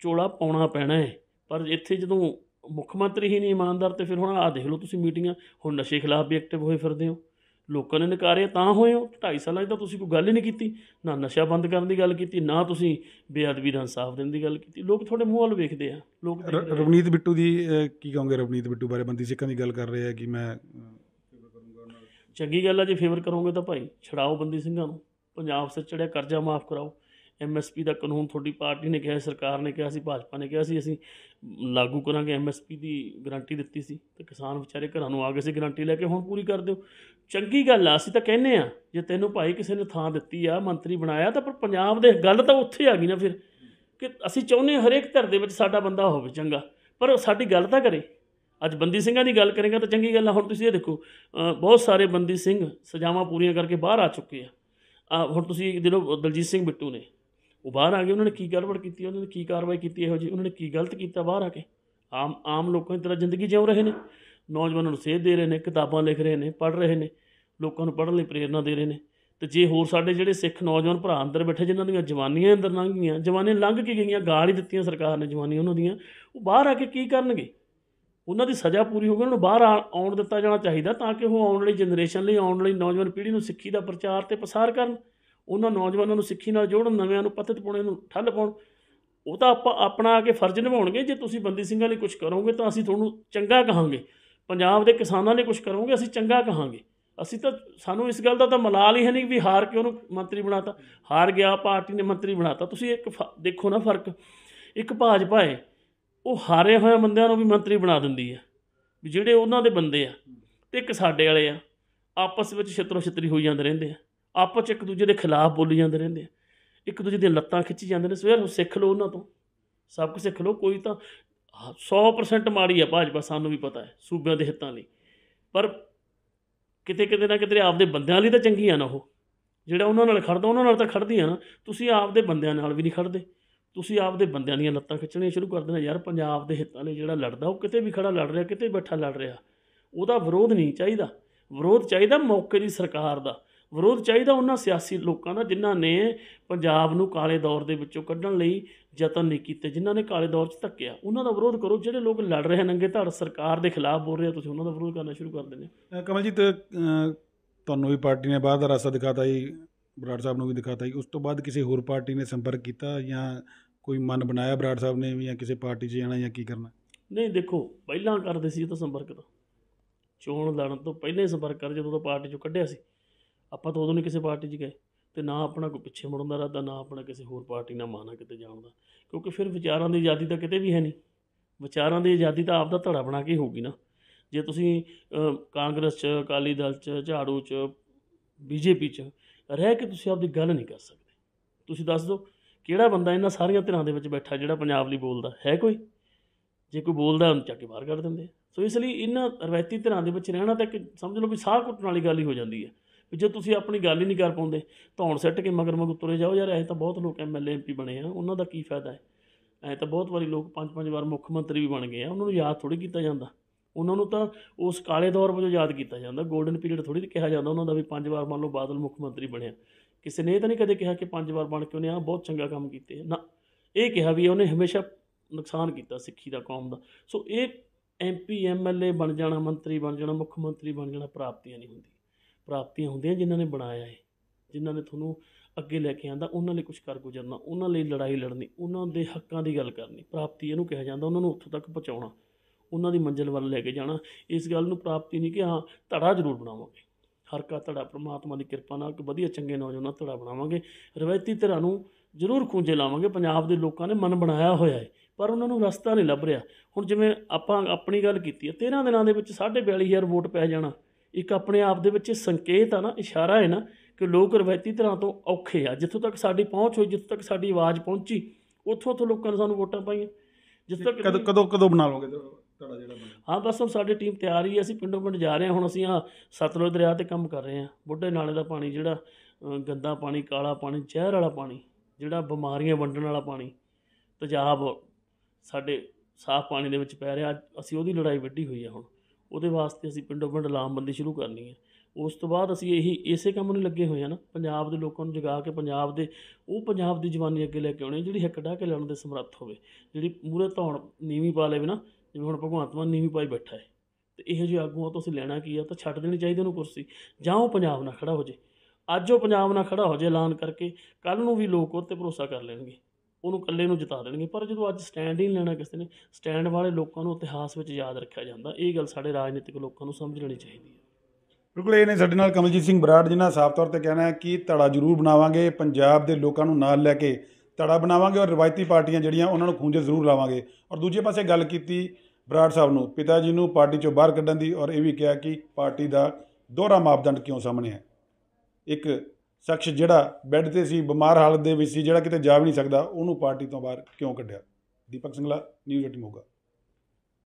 ਚੋਲਾ ਪਾਉਣਾ ਪੈਣਾ ਹੈ ਪਰ ਇੱਥੇ ਜਦੋਂ ਮੁੱਖ ਮੰਤਰੀ ਹੀ ਨਹੀਂ ਇਮਾਨਦਾਰ ਤੇ ਫਿਰ ਹੁਣ ਆ ਦੇਖ ਲਓ ਤੁਸੀਂ ਮੀਟਿੰਗਾਂ ਹੁਣ ਨਸ਼ੇ ਖਿਲਾਫ ਵੀ ਐਕਟਿਵ ਹੋਏ ਫਿਰਦੇ ਹੋ ਲੋਕਾਂ ਨੇ ਨਕਾਰੇ ਤਾਂ ਹੋਏ ਹੋ 2.5 ਸਾਲਾਂ 'ਚ ਤਾਂ ਤੁਸੀਂ ਕੋਈ ਗੱਲ ਹੀ ਨਹੀਂ ਕੀਤੀ ਨਾ ਨਸ਼ਾ ਬੰਦ ਕਰਨ ਦੀ ਗੱਲ ਕੀਤੀ ਨਾ ਤੁਸੀਂ ਬੇਅਦਬੀ ਦਾ ਇਨਸਾਫ ਦੇਣ ਦੀ ਗੱਲ ਕੀਤੀ ਲੋਕ ਤੁਹਾਡੇ ਮੂੰਹ ਵੱਲ ਵੇਖਦੇ ਆ ਲੋਕ ਰਵਨੀਤ ਬਿੱਟੂ ਦੀ ਕੀ ਕਹੋਗੇ ਰਵਨੀਤ ਬਿੱਟੂ ਬਾਰੇ ਬੰਦੀ ਸਿੱਖਾਂ ਦੀ ਗੱਲ ਕਰ ਰਹੇ ਆ ਕਿ ਮੈਂ ਚੰਗੀ ਗੱਲ ਆ ਜੇ ਫੇਵਰ ਕਰੋਗੇ ਤਾਂ ਭਾਈ ਛਡਾਓ ਬੰਦੀ ਸਿੰਘਾਂ ਨੂੰ ਪੰਜਾਬ ਸੇ ਚੜਿਆ ਕਰਜ਼ਾ ਮਾਫ ਕਰਾਓ ਐਮਐਸਪੀ ਦਾ ਕਾਨੂੰਨ ਤੁਹਾਡੀ ਪਾਰਟੀ ਨੇ ਕਿਹਾ ਸਰਕਾਰ ਨੇ ਕਿਹਾ ਸੀ ਭਾਜਪਾ ਨੇ ਕਿਹਾ ਸੀ ਅਸੀਂ ਲਾਗੂ ਕਰਾਂਗੇ ਐਮਐਸਪੀ ਦੀ ਗਾਰੰਟੀ ਦਿੱਤੀ ਸੀ ਤੇ ਕਿਸਾਨ ਵਿਚਾਰੇ ਘਰਾਂ ਨੂੰ ਆ ਗਏ ਸੀ ਗਾਰੰਟੀ ਲੈ ਕੇ ਹੁਣ ਪੂਰੀ ਕਰ ਦਿਓ ਚੰਗੀ ਗੱਲ ਆ ਅਸੀਂ ਤਾਂ ਕਹਿੰਨੇ ਆ ਜੇ ਤੈਨੂੰ ਭਾਈ ਕਿਸੇ ਨੇ ਥਾਂ ਦਿੱਤੀ ਆ ਮੰਤਰੀ ਬਣਾਇਆ ਤਾਂ ਪਰ ਪੰਜਾਬ ਦੇ ਗੱਲ ਤਾਂ ਉੱਥੇ ਆ ਗਈ ਨਾ ਫਿਰ ਕਿ ਅਸੀਂ ਚਾਹੁੰਦੇ ਹਰੇਕ ਧਰ ਦੇ ਵਿੱਚ ਸਾਡਾ ਬੰਦਾ ਹੋਵੇ ਚੰਗਾ ਪਰ ਸਾਡੀ ਗੱਲ ਤਾਂ ਕਰੇ ਅੱਜ ਬੰਦੀ ਸਿੰਘਾਂ ਦੀ ਗੱਲ ਕਰੇਗਾ ਤਾਂ ਚੰਗੀ ਗੱਲ ਆ ਹੁਣ ਤੁਸੀਂ ਇਹ ਦੇਖੋ ਬਹੁਤ ਸਾਰੇ ਬੰਦੀ ਸਿੰਘ ਸਜ਼ਾਵਾਂ ਪੂਰੀਆਂ ਕਰਕੇ ਬਾਹਰ ਆ ਚੁੱਕੇ ਆ ਹੁਣ ਤੁਸੀਂ ਜਦੋਂ ਦਲਜੀਤ ਸਿੰਘ ਬਿੱਟੂ ਨੇ ਉਹ ਬਾਹਰ ਆ ਗਏ ਉਹਨਾਂ ਨੇ ਕੀ ਗੜਬੜ ਕੀਤੀ ਉਹਨਾਂ ਨੇ ਕੀ ਕਾਰਵਾਈ ਕੀਤੀ ਇਹੋ ਜੀ ਉਹਨਾਂ ਨੇ ਕੀ ਗਲਤ ਕੀਤਾ ਬਾਹਰ ਆ ਕੇ ਆਮ ਆਮ ਲੋਕਾਂ ਦੀ ਤਰ੍ਹਾਂ ਜ਼ਿੰਦਗੀ ਜਿਉ ਰਹੇ ਨੇ ਨੌਜਵਾਨਾਂ ਨੂੰ ਸੇਧ ਦੇ ਰਹੇ ਨੇ ਕਿਤਾਬਾਂ ਲਿਖ ਰਹੇ ਨੇ ਪੜ੍ਹ ਰਹੇ ਨੇ ਲੋਕਾਂ ਨੂੰ ਪੜ੍ਹਨ ਲਈ ਪ੍ਰੇਰਣਾ ਦੇ ਰਹੇ ਨੇ ਤੇ ਜੇ ਹੋਰ ਸਾਡੇ ਜਿਹੜੇ ਸਿੱਖ ਨੌਜਵਾਨ ਭਰਾ ਅੰਦਰ ਬੈਠੇ ਜਿਨ੍ਹਾਂ ਦੀਆਂ ਜਵਾਨੀਆਂ ਅੰਦਰ ਲੰਘ ਗਈਆਂ ਜਵਾਨੀਆਂ ਲੰਘ ਕੇ ਗਈਆਂ ਗਾਲ ਹੀ ਦਿੱਤੀਆਂ ਸਰਕਾਰ ਨੇ ਜਵਾਨੀ ਉਹਨਾਂ ਦੀਆਂ ਉਹ ਬਾਹਰ ਆ ਕੇ ਕੀ ਕਰਨਗੇ ਉਹਨਾਂ ਦੀ ਸਜ਼ਾ ਪੂਰੀ ਹੋ ਗਈ ਉਹਨਾਂ ਨੂੰ ਬਾਹਰ ਆਉਣ ਦਿੱਤਾ ਜਾਣਾ ਚਾਹੀਦਾ ਤਾਂ ਕਿ ਉਹ ਆਉਣ ਵਾਲੀ ਜਨਰੇਸ਼ਨ ਲਈ ਆਉਣ ਵਾਲੀ ਨੌਜਵਾਨ ਪੀੜ੍ਹੀ ਨੂੰ ਸਿੱਖੀ ਦਾ ਪ੍ਰਚਾਰ ਤੇ ਪ੍ਰਸਾਰ ਕਰਨ ਉਹਨਾਂ ਨੌਜਵਾਨਾਂ ਨੂੰ ਸਿੱਖੀ ਨਾਲ ਜੋੜਨ ਨਵਿਆਂ ਨੂੰ ਪਤਿਤ ਪੁਣੇ ਨੂੰ ਠੱਲ ਪਾਉਣ ਉਹ ਤਾਂ ਆਪਾਂ ਆਪਣਾ ਆ ਕੇ ਫਰਜ਼ ਨਿਭਾਉਣਗੇ ਜੇ ਤੁਸੀਂ ਬੰਦੀ ਸਿੰਘਾਂ ਲਈ ਕੁਝ ਕਰੋਗੇ ਤਾਂ ਅਸੀਂ ਤੁਹਾਨੂੰ ਚੰਗਾ ਕਹਾਂਗੇ ਪੰਜਾਬ ਦੇ ਕਿਸਾਨਾਂ ਲਈ ਕੁਝ ਕਰੋਗੇ ਅਸੀਂ ਚੰਗਾ ਕਹਾਂਗੇ ਅਸੀਂ ਤਾਂ ਸਾਨੂੰ ਇਸ ਗੱਲ ਦਾ ਤਾਂ ਮਲਾਲ ਹੀ ਹੈ ਨਹੀਂ ਵੀ ਹਾਰ ਕੇ ਉਹਨੂੰ ਮੰਤਰੀ ਬਣਾਤਾ ਹਾਰ ਗਿਆ ਪਾਰਟੀ ਨੇ ਮੰਤਰੀ ਬਣਾਤਾ ਤੁਸੀਂ ਇੱਕ ਦੇਖੋ ਨਾ ਫਰਕ ਇੱਕ ਭਾਜਪਾ ਹੈ ਉਹ ਹਾਰੇ ਹੋਏ ਬੰਦਿਆਂ ਨੂੰ ਵੀ ਮੰਤਰੀ ਬਣਾ ਦਿੰਦੀ ਹੈ ਵੀ ਜਿਹੜੇ ਉਹਨਾਂ ਦੇ ਬੰਦੇ ਆ ਤੇ ਇੱਕ ਸਾਡੇ ਵਾਲੇ ਆ ਆਪਸ ਵਿੱਚ ਛਤਰੋ ਛਤਰੀ ਹੋਈ ਜਾਂਦੇ ਰਹਿੰਦੇ ਆ ਆਪਸ ਵਿੱਚ ਇੱਕ ਦੂਜੇ ਦੇ ਖਿਲਾਫ ਬੋਲੀ ਜਾਂਦੇ ਰਹਿੰਦੇ ਆ ਇੱਕ ਦੂਜੇ ਦੀਆਂ ਲੱਤਾਂ ਖਿੱਚੀ ਜਾਂਦੇ ਨੇ ਸਵੇਰ ਨੂੰ ਸਿੱਖ ਲਓ ਉਹਨਾਂ ਤੋਂ ਸਭ ਕੁਝ ਸਿੱਖ ਲਓ ਕੋਈ ਤਾਂ 100% ਮਾੜੀ ਆ ਭਾਜਪਾ ਸਾਨੂੰ ਵੀ ਪਤਾ ਹੈ ਸੂਬਿਆਂ ਦੇ ਹਿੱਤਾਂ ਲਈ ਪਰ ਕਿਤੇ ਕਿਤੇ ਨਾ ਕਿਤੇ ਆਪਦੇ ਬੰਦਿਆਂ ਲਈ ਤਾਂ ਚੰਗੀ ਆ ਨਾ ਉਹ ਜਿਹੜਾ ਉਹਨਾਂ ਨਾਲ ਖੜਦਾ ਉਹਨਾਂ ਨਾਲ ਤਾਂ ਖੜਦੀ ਆ ਨਾ ਤੁਸੀਂ ਆਪਦੇ ਬੰਦਿਆਂ ਨਾਲ ਵੀ ਨਹੀਂ ਖੜਦੇ ਤੁਸੀਂ ਆਪਦੇ ਬੰਦਿਆਂ ਦੀਆਂ ਲੱਤਾਂ ਖਿੱਚਣੀਆਂ ਸ਼ੁਰੂ ਕਰ ਦੇਣਾ ਯਾਰ ਪੰਜਾਬ ਦੇ ਹਿੱਤਾਂ ਲਈ ਜਿਹੜਾ ਲੜਦਾ ਉਹ ਕਿਤੇ ਵੀ ਖੜਾ ਲੜ ਰਿਹਾ ਕਿਤੇ ਬੈਠਾ ਲੜ ਰਿਹਾ ਉਹਦਾ ਵਿਰੋਧ ਨਹੀਂ ਚਾਹੀਦਾ ਵਿਰੋਧ ਚਾਹੀਦਾ ਮੌਕੇ ਦੀ ਸਰਕਾਰ ਦਾ ਵਿਰੋਧ ਚਾਹੀਦਾ ਉਹਨਾਂ ਸਿਆਸੀ ਲੋਕਾਂ ਦਾ ਜਿਨ੍ਹਾਂ ਨੇ ਪੰਜਾਬ ਨੂੰ ਕਾਲੇ ਦੌਰ ਦੇ ਵਿੱਚੋਂ ਕੱਢਣ ਲਈ ਯਤਨ ਨਹੀਂ ਕੀਤੇ ਜਿਨ੍ਹਾਂ ਨੇ ਕਾਲੇ ਦੌਰ 'ਚ ਧੱਕਿਆ ਉਹਨਾਂ ਦਾ ਵਿਰੋਧ ਕਰੋ ਜਿਹੜੇ ਲੋਕ ਲੜ ਰਹੇ ਨੰਗੇ ਧੜ ਸਰਕਾਰ ਦੇ ਖਿਲਾਫ ਬੋਲ ਰਹੇ ਤੁਸੀਂ ਉਹਨਾਂ ਦਾ ਵਿਰੋਧ ਕਰਨਾ ਸ਼ੁਰੂ ਕਰ ਦਿੰਦੇ ਕਮਲਜੀਤ ਤੁਹਾਨੂੰ ਵੀ ਪਾਰਟੀ ਨੇ ਬਾਹਰ ਦਾ ਰਸਤਾ ਦਿਖਾਤਾ ਜੀ ਬਰਾੜ ਸਾਹਿਬ ਨੂੰ ਵੀ ਦਿਖਾਤਾ ਜੀ ਉਸ ਤੋਂ ਬਾਅਦ ਕਿਸੇ ਹੋਰ ਪਾਰਟੀ ਨੇ ਸੰਪਰਕ ਕੀਤਾ ਜਾਂ ਕੋਈ ਮਨ ਬਣਾਇਆ ਬਰਾੜ ਸਾਹਿਬ ਨੇ ਜਾਂ ਕਿਸੇ ਪਾਰਟੀ 'ਚ ਜਾਣਾ ਜਾਂ ਕੀ ਕਰਨਾ ਨਹੀਂ ਦੇਖੋ ਪਹਿਲਾਂ ਕਰਦੇ ਸੀ ਤਾਂ ਸੰਪਰਕ ਤਾਂ ਚੋਣ ਲੜਨ ਤੋਂ ਪਹਿਲਾਂ ਹੀ ਸੰਪਰਕ ਕਰ ਜਦੋਂ ਤਾਂ ਪਾਰਟੀ 'ਚੋਂ ਕੱਢਿਆ ਸੀ ਆਪਾਂ ਤਾਂ ਉਦੋਂ ਨਹੀਂ ਕਿਸੇ ਪਾਰਟੀ 'ਚ ਗਏ ਤੇ ਨਾ ਆਪਣਾ ਕੋਈ ਪਿੱਛੇ ਮੁੜਨ ਦਾ ਰਾਦਾ ਨਾ ਆਪਣਾ ਕਿਸੇ ਹੋਰ ਪਾਰਟੀ ਨਾਲ ਮਾਨਾ ਕਿਤੇ ਜਾਣ ਦਾ ਕਿਉਂਕਿ ਫਿਰ ਵਿਚਾਰਾਂ ਦੀ ਆਜ਼ਾਦੀ ਤਾਂ ਕਿਤੇ ਵੀ ਹੈ ਨਹੀਂ ਵਿਚਾਰਾਂ ਦੀ ਆਜ਼ਾਦੀ ਤਾਂ ਆਪ ਦਾ ਧੜਾ ਬਣਾ ਕੇ ਹੋਊਗੀ ਨਾ ਜੇ ਤੁਸੀਂ ਕਾਂਗਰਸ 'ਚ ਅਕਾਲੀ ਦਲ 'ਚ ਝਾੜੂ 'ਚ ਬੀਜੇਪੀ 'ਚ ਰਹਿ ਕੇ ਤੁਸੀਂ ਆਪਦੀ ਗੱਲ ਨਹੀਂ ਕਰ ਸਕਦੇ ਤੁਸੀਂ ਦੱਸ ਦਿਓ ਕਿਹੜਾ ਬੰਦਾ ਇਹਨਾਂ ਸਾਰੀਆਂ ਧਿਰਾਂ ਦੇ ਵਿੱਚ ਬੈਠਾ ਜਿਹੜਾ ਪੰਜਾਬ ਲਈ ਬੋਲਦਾ ਹੈ ਕੋਈ ਜੇ ਕੋਈ ਬੋਲਦਾ ਉਹਨੂੰ ਚੱਕ ਕੇ ਬਾਹਰ ਕੱਢ ਦਿੰਦੇ ਸੋ ਇਸ ਲਈ ਇਹਨਾਂ ਰਵਾਇਤੀ ਧਿਰਾਂ ਦੇ ਵਿੱਚ ਰਹਿਣਾ ਤਾਂ ਇੱਕ ਸਮਝ ਲਓ ਵੀ ਸਾਹ ਘੁੱਟਣ ਵਾਲੀ ਗੱਲ ਹੀ ਹੋ ਜਾਂਦੀ ਹੈ ਵੀ ਜੇ ਤੁਸੀਂ ਆਪਣੀ ਗੱਲ ਹੀ ਨਹੀਂ ਕਰ ਪਾਉਂਦੇ ਧੌਣ ਸੱਟ ਕੇ ਮਗਰ ਮਗਰ ਤੁਰੇ ਜਾਓ ਯਾਰ ਐ ਤਾਂ ਬਹੁਤ ਲੋਕ ਐਮਐਲਏ ਐਮਪੀ ਬਣੇ ਆ ਉਹਨਾਂ ਦਾ ਕੀ ਫਾਇਦਾ ਹੈ ਐ ਤਾਂ ਬਹੁਤ ਵਾਰੀ ਲੋਕ ਪੰਜ ਪੰਜ ਵਾਰ ਮੁੱਖ ਮੰਤਰੀ ਵੀ ਬਣ ਗਏ ਆ ਉਹਨਾਂ ਨੂੰ ਯਾਦ ਥੋੜੀ ਕੀਤਾ ਜਾਂਦਾ ਉਹਨਾਂ ਨੂੰ ਤਾਂ ਉਸ ਕਾਲੇ ਦੌਰ ਵਜੋਂ ਯਾਦ ਕੀਤਾ ਜਾਂਦਾ 골ਡਨ ਪੀਰੀਅਡ ਥੋੜੀ ਕਿਹਾ ਜਾਂਦਾ ਉਹਨਾਂ ਦਾ ਵੀ ਪੰਜ ਵਾਰ ਮੰਨ ਲਓ ਬਾਦਲ ਮੁੱਖ ਮੰਤਰੀ ਬਣਿਆ ਕਿਸੇ ਨੇ ਤਾਂ ਨਹੀਂ ਕਦੇ ਕਿਹਾ ਕਿ ਪੰਜ ਵਾਰ ਬਣ ਕੇ ਉਹਨੇ ਆ ਬਹੁਤ ਚੰਗਾ ਕੰਮ ਕੀਤੇ ਨਾ ਇਹ ਕਿਹਾ ਵੀ ਉਹਨੇ ਹਮੇਸ਼ਾ ਨੁਕਸਾਨ ਕੀਤਾ ਸਿੱਖੀ ਦਾ ਕੌਮ ਦਾ ਸੋ ਇਹ ਐਮਪੀ ਐਮਐਲਏ ਬਣ ਜਾਣਾ ਮੰਤਰੀ ਬਣ ਜਾਣਾ ਮੁੱਖ ਮੰਤਰੀ ਬਣ ਜਾਣਾ ਪ੍ਰਾਪਤੀਆਂ ਨਹੀਂ ਹੁੰਦੀ ਪ੍ਰਾਪਤੀਆਂ ਹੁੰਦੀਆਂ ਜਿਨ੍ਹਾਂ ਨੇ ਬਣਾਇਆ ਹੈ ਜਿਨ੍ਹਾਂ ਨੇ ਤੁਹਾਨੂੰ ਅੱਗੇ ਲੈ ਕੇ ਆਂਦਾ ਉਹਨਾਂ ਲਈ ਕੁਝ ਕਰ ਗੁਜ਼ਰਨਾ ਉਹਨਾਂ ਲਈ ਲੜਾਈ ਲੜਨੀ ਉਹਨਾਂ ਦੇ ਹੱਕਾਂ ਦੀ ਗੱਲ ਕਰਨੀ ਪ੍ਰਾਪਤੀ ਇਹਨੂੰ ਕਿਹਾ ਜਾਂਦਾ ਉਹਨਾਂ ਨੂੰ ਉੱਥੋਂ ਤੱਕ ਪਹੁੰਚਾਉਣਾ ਉਹਨਾਂ ਦੀ ਮੰਜ਼ਿਲ ਵੱਲ ਲੈ ਕੇ ਜਾਣਾ ਇਸ ਗੱਲ ਨੂੰ ਪ੍ਰਾਪਤੀ ਨਹੀਂ ਕਿ ਹਾਂ ਧੜਾ ਜ਼ਰੂਰ ਬਣਾਵਾਂਗੇ ਹਰ ਕਾ ਧੜਾ ਪ੍ਰਮਾਤਮਾ ਦੀ ਕਿਰਪਾ ਨਾਲ ਇੱਕ ਵਧੀਆ ਚੰਗੇ ਨੌਜਵਾਨ ਧੜਾ ਬਣਾਵਾਂਗੇ ਰਵਾਇਤੀ ਧੜਾ ਨੂੰ ਜ਼ਰੂਰ ਖੁੰਝੇ ਲਾਵਾਂਗੇ ਪੰਜਾਬ ਦੇ ਲੋਕਾਂ ਨੇ ਮਨ ਬਣਾਇਆ ਹੋਇਆ ਹੈ ਪਰ ਉਹਨਾਂ ਨੂੰ ਰਸਤਾ ਨਹੀਂ ਲੱਭ ਰਿਹਾ ਹੁਣ ਜਿਵੇਂ ਆਪਾਂ ਆਪਣੀ ਗੱਲ ਕੀਤੀ ਹੈ 13 ਦਿਨਾਂ ਦੇ ਵਿੱਚ 42000 ਵੋਟ ਪੈ ਜਾਣਾ ਇੱਕ ਆਪਣੇ ਆਪ ਦੇ ਵਿੱਚ ਸੰਕੇਤ ਆ ਨਾ ਇਸ਼ਾਰਾ ਹੈ ਨਾ ਕਿ ਲੋਕ ਰਵਾਇਤੀ ਤਰ੍ਹਾਂ ਤੋਂ ਔਖੇ ਆ ਜਿੱਥੋਂ ਤੱਕ ਸਾਡੀ ਪਹੁੰਚ ਹੋਈ ਜਿੱਥੋਂ ਤੱਕ ਸਾਡੀ ਆਵਾਜ਼ ਪਹੁੰਚੀ ਉੱਥੋਂ ਤੋਂ ਲੋਕਾਂ ਨੇ ਸਾਨੂੰ ਵੋਟਾਂ ਪਾਈਆਂ ਜਿਸ ਤੱਕ ਕਦੋਂ ਕਦੋਂ ਕਦੋਂ ਬਣਾ ਲੋਗੇ ਤੁਹਾਡਾ ਜਿਹੜਾ ਹਾਂ ਬਸ ਸਾਡੀ ਟੀਮ ਤਿਆਰ ਹੀ ਅਸੀਂ ਪਿੰਡੋਂ ਪਿੰਡ ਜਾ ਰਹੇ ਹਾਂ ਹੁਣ ਅਸੀਂ ਆ ਸਤਲੁਜ ਦਰਿਆ ਤੇ ਕੰਮ ਕਰ ਰਹੇ ਹਾਂ ਬੁੱਢੇ ਨਾਲੇ ਦਾ ਪਾਣੀ ਜਿਹੜਾ ਗੰਦਾ ਪਾਣੀ ਕਾਲਾ ਪਾਣੀ ਜ਼ਹਿਰ ਵਾਲਾ ਪਾਣੀ ਜਿਹੜਾ ਬਿਮਾਰੀਆਂ ਵੰਡਣ ਵਾਲਾ ਪਾਣੀ ਤੇਜ਼ਾਬ ਸਾਡੇ ਸਾਫ਼ ਪਾਣੀ ਦੇ ਵਿੱਚ ਪੈ ਰਿਹਾ ਅਸੀਂ ਉਹਦੀ ਲੜਾਈ ਵੱਡੀ ਹੋਈ ਆ ਹੁਣ ਉਹਦੇ ਵਾਸਤੇ ਅਸੀਂ ਪਿੰਡੋਂ ਪਿੰਡ ਲਾਮਬੰਦੀ ਸ਼ੁਰੂ ਕਰਨੀ ਹੈ ਉਸ ਤੋਂ ਬਾਅਦ ਅਸੀਂ ਇਹੀ ਇਸੇ ਕੰਮ ਨੂੰ ਲੱਗੇ ਹੋਏ ਹਾਂ ਨਾ ਪੰਜਾਬ ਦੇ ਲੋਕਾਂ ਨੂੰ ਜਗਾ ਕੇ ਪੰਜਾਬ ਦੇ ਉਹ ਪੰਜਾਬ ਦੀ ਜਵਾਨੀ ਅੱਗੇ ਲੈ ਕੇ ਆਉਣੀ ਜਿਹੜੀ ਹੱਕੜਾ ਕੇ ਲੜਨ ਦੇ ਸਮਰੱਥ ਹੋਵੇ ਜਿਹੜੀ ਮੂਰੇ ਧੌਣ ਨੀਵੀਂ ਪਾ ਲਵੇ ਨਾ ਜਿਵੇਂ ਹੁਣ ਭਗਵੰਤ ਨੀਵੀਂ ਪਾਈ ਬੈਠਾ ਹੈ ਤੇ ਇਹੋ ਜਿਹੇ ਆਗੂਆਂ ਤੋਂ ਅਸੀਂ ਲੈਣਾ ਕੀ ਆ ਤਾਂ ਛੱਡ ਦੇਣੀ ਚਾਹੀਦੀ ਉਹਨੂੰ ਕੁਰਸੀ ਜਾਂ ਉਹ ਪੰਜਾਬ ਨਾਲ ਖੜਾ ਹੋ ਜੇ ਅੱਜ ਉਹ ਪੰਜਾਬ ਨਾਲ ਖੜਾ ਹੋ ਜੇ ਐਲਾਨ ਕਰਕੇ ਕੱਲ ਨੂੰ ਵੀ ਲੋਕ ਉਹ ਤੇ ਭਰੋਸਾ ਕਰ ਲੈਣਗੇ ਉਹਨੂੰ ਇਕੱਲੇ ਨੂੰ ਜਿਤਾ ਦੇਣਗੇ ਪਰ ਜਦੋਂ ਅੱਜ ਸਟੈਂਡ ਹੀ ਲੈਣਾ ਕਿਸੇ ਨੇ ਸਟੈਂਡ ਵਾਲੇ ਲੋਕਾਂ ਨੂੰ ਇਤਿਹਾਸ ਵਿੱਚ ਯਾਦ ਰੱਖਿਆ ਜਾਂਦਾ ਇਹ ਗੱਲ ਸਾਡੇ ਰਾਜਨੀਤਿਕ ਲੋਕਾਂ ਨੂੰ ਸਮਝ ਲੈਣੀ ਚਾਹੀਦੀ ਹੈ ਬਿਲਕੁਲ ਇਹ ਨੇ ਸਾਡੇ ਨਾਲ ਕਮਲਜੀਤ ਸਿੰਘ ਬਰਾੜ ਜਿਨ੍ਹਾਂ ਸਾਫ਼ ਤੌਰ ਤੇ ਕਹਿਣਾ ਹੈ ਕਿ ਧੜਾ ਜ਼ਰੂਰ ਬਣਾਵਾਂਗੇ ਪੰਜਾਬ ਦੇ ਲੋਕਾਂ ਨੂੰ ਨਾਲ ਲੈ ਕੇ ਧੜਾ ਬਣਾਵਾਂਗੇ ਔਰ ਰਵਾਇਤੀ ਪਾਰਟੀਆਂ ਜਿਹੜੀਆਂ ਉਹਨਾਂ ਨੂੰ ਖੁੰਝੇ ਜ਼ਰੂਰ ਲਾਵਾਂਗੇ ਔਰ ਦੂਜੇ ਪਾਸੇ ਗੱਲ ਕੀਤੀ ਬਰਾੜ ਸਾਹਿਬ ਨੂੰ ਪਿਤਾ ਜੀ ਨੂੰ ਪਾਰਟੀ ਚੋਂ ਬਾਹਰ ਕੱਢਣ ਦੀ ਔਰ ਇਹ ਵੀ ਕਿਹਾ ਕਿ ਪਾਰਟੀ ਦਾ ਦੋਹਰਾ ਮਾਪਦੰਡ ਕਿਉਂ ਸਾਹਮਣੇ ਹੈ ਇੱਕ ਸ਼ਖਸ ਜਿਹੜਾ ਬੈੱਡ ਤੇ ਸੀ ਬਿਮਾਰ ਹਾਲਤ ਦੇ ਵਿੱਚ ਸੀ ਜਿਹੜਾ ਕਿਤੇ ਜਾ ਵੀ ਨਹੀਂ ਸਕਦਾ ਉਹਨੂੰ ਪਾਰਟੀ ਤੋਂ ਬਾਹਰ ਕਿਉਂ ਕੱਢਿਆ ਦੀਪਕ ਸਿੰਘਲਾ ਨਿਊਜ਼ 18 ਮੋਗਾ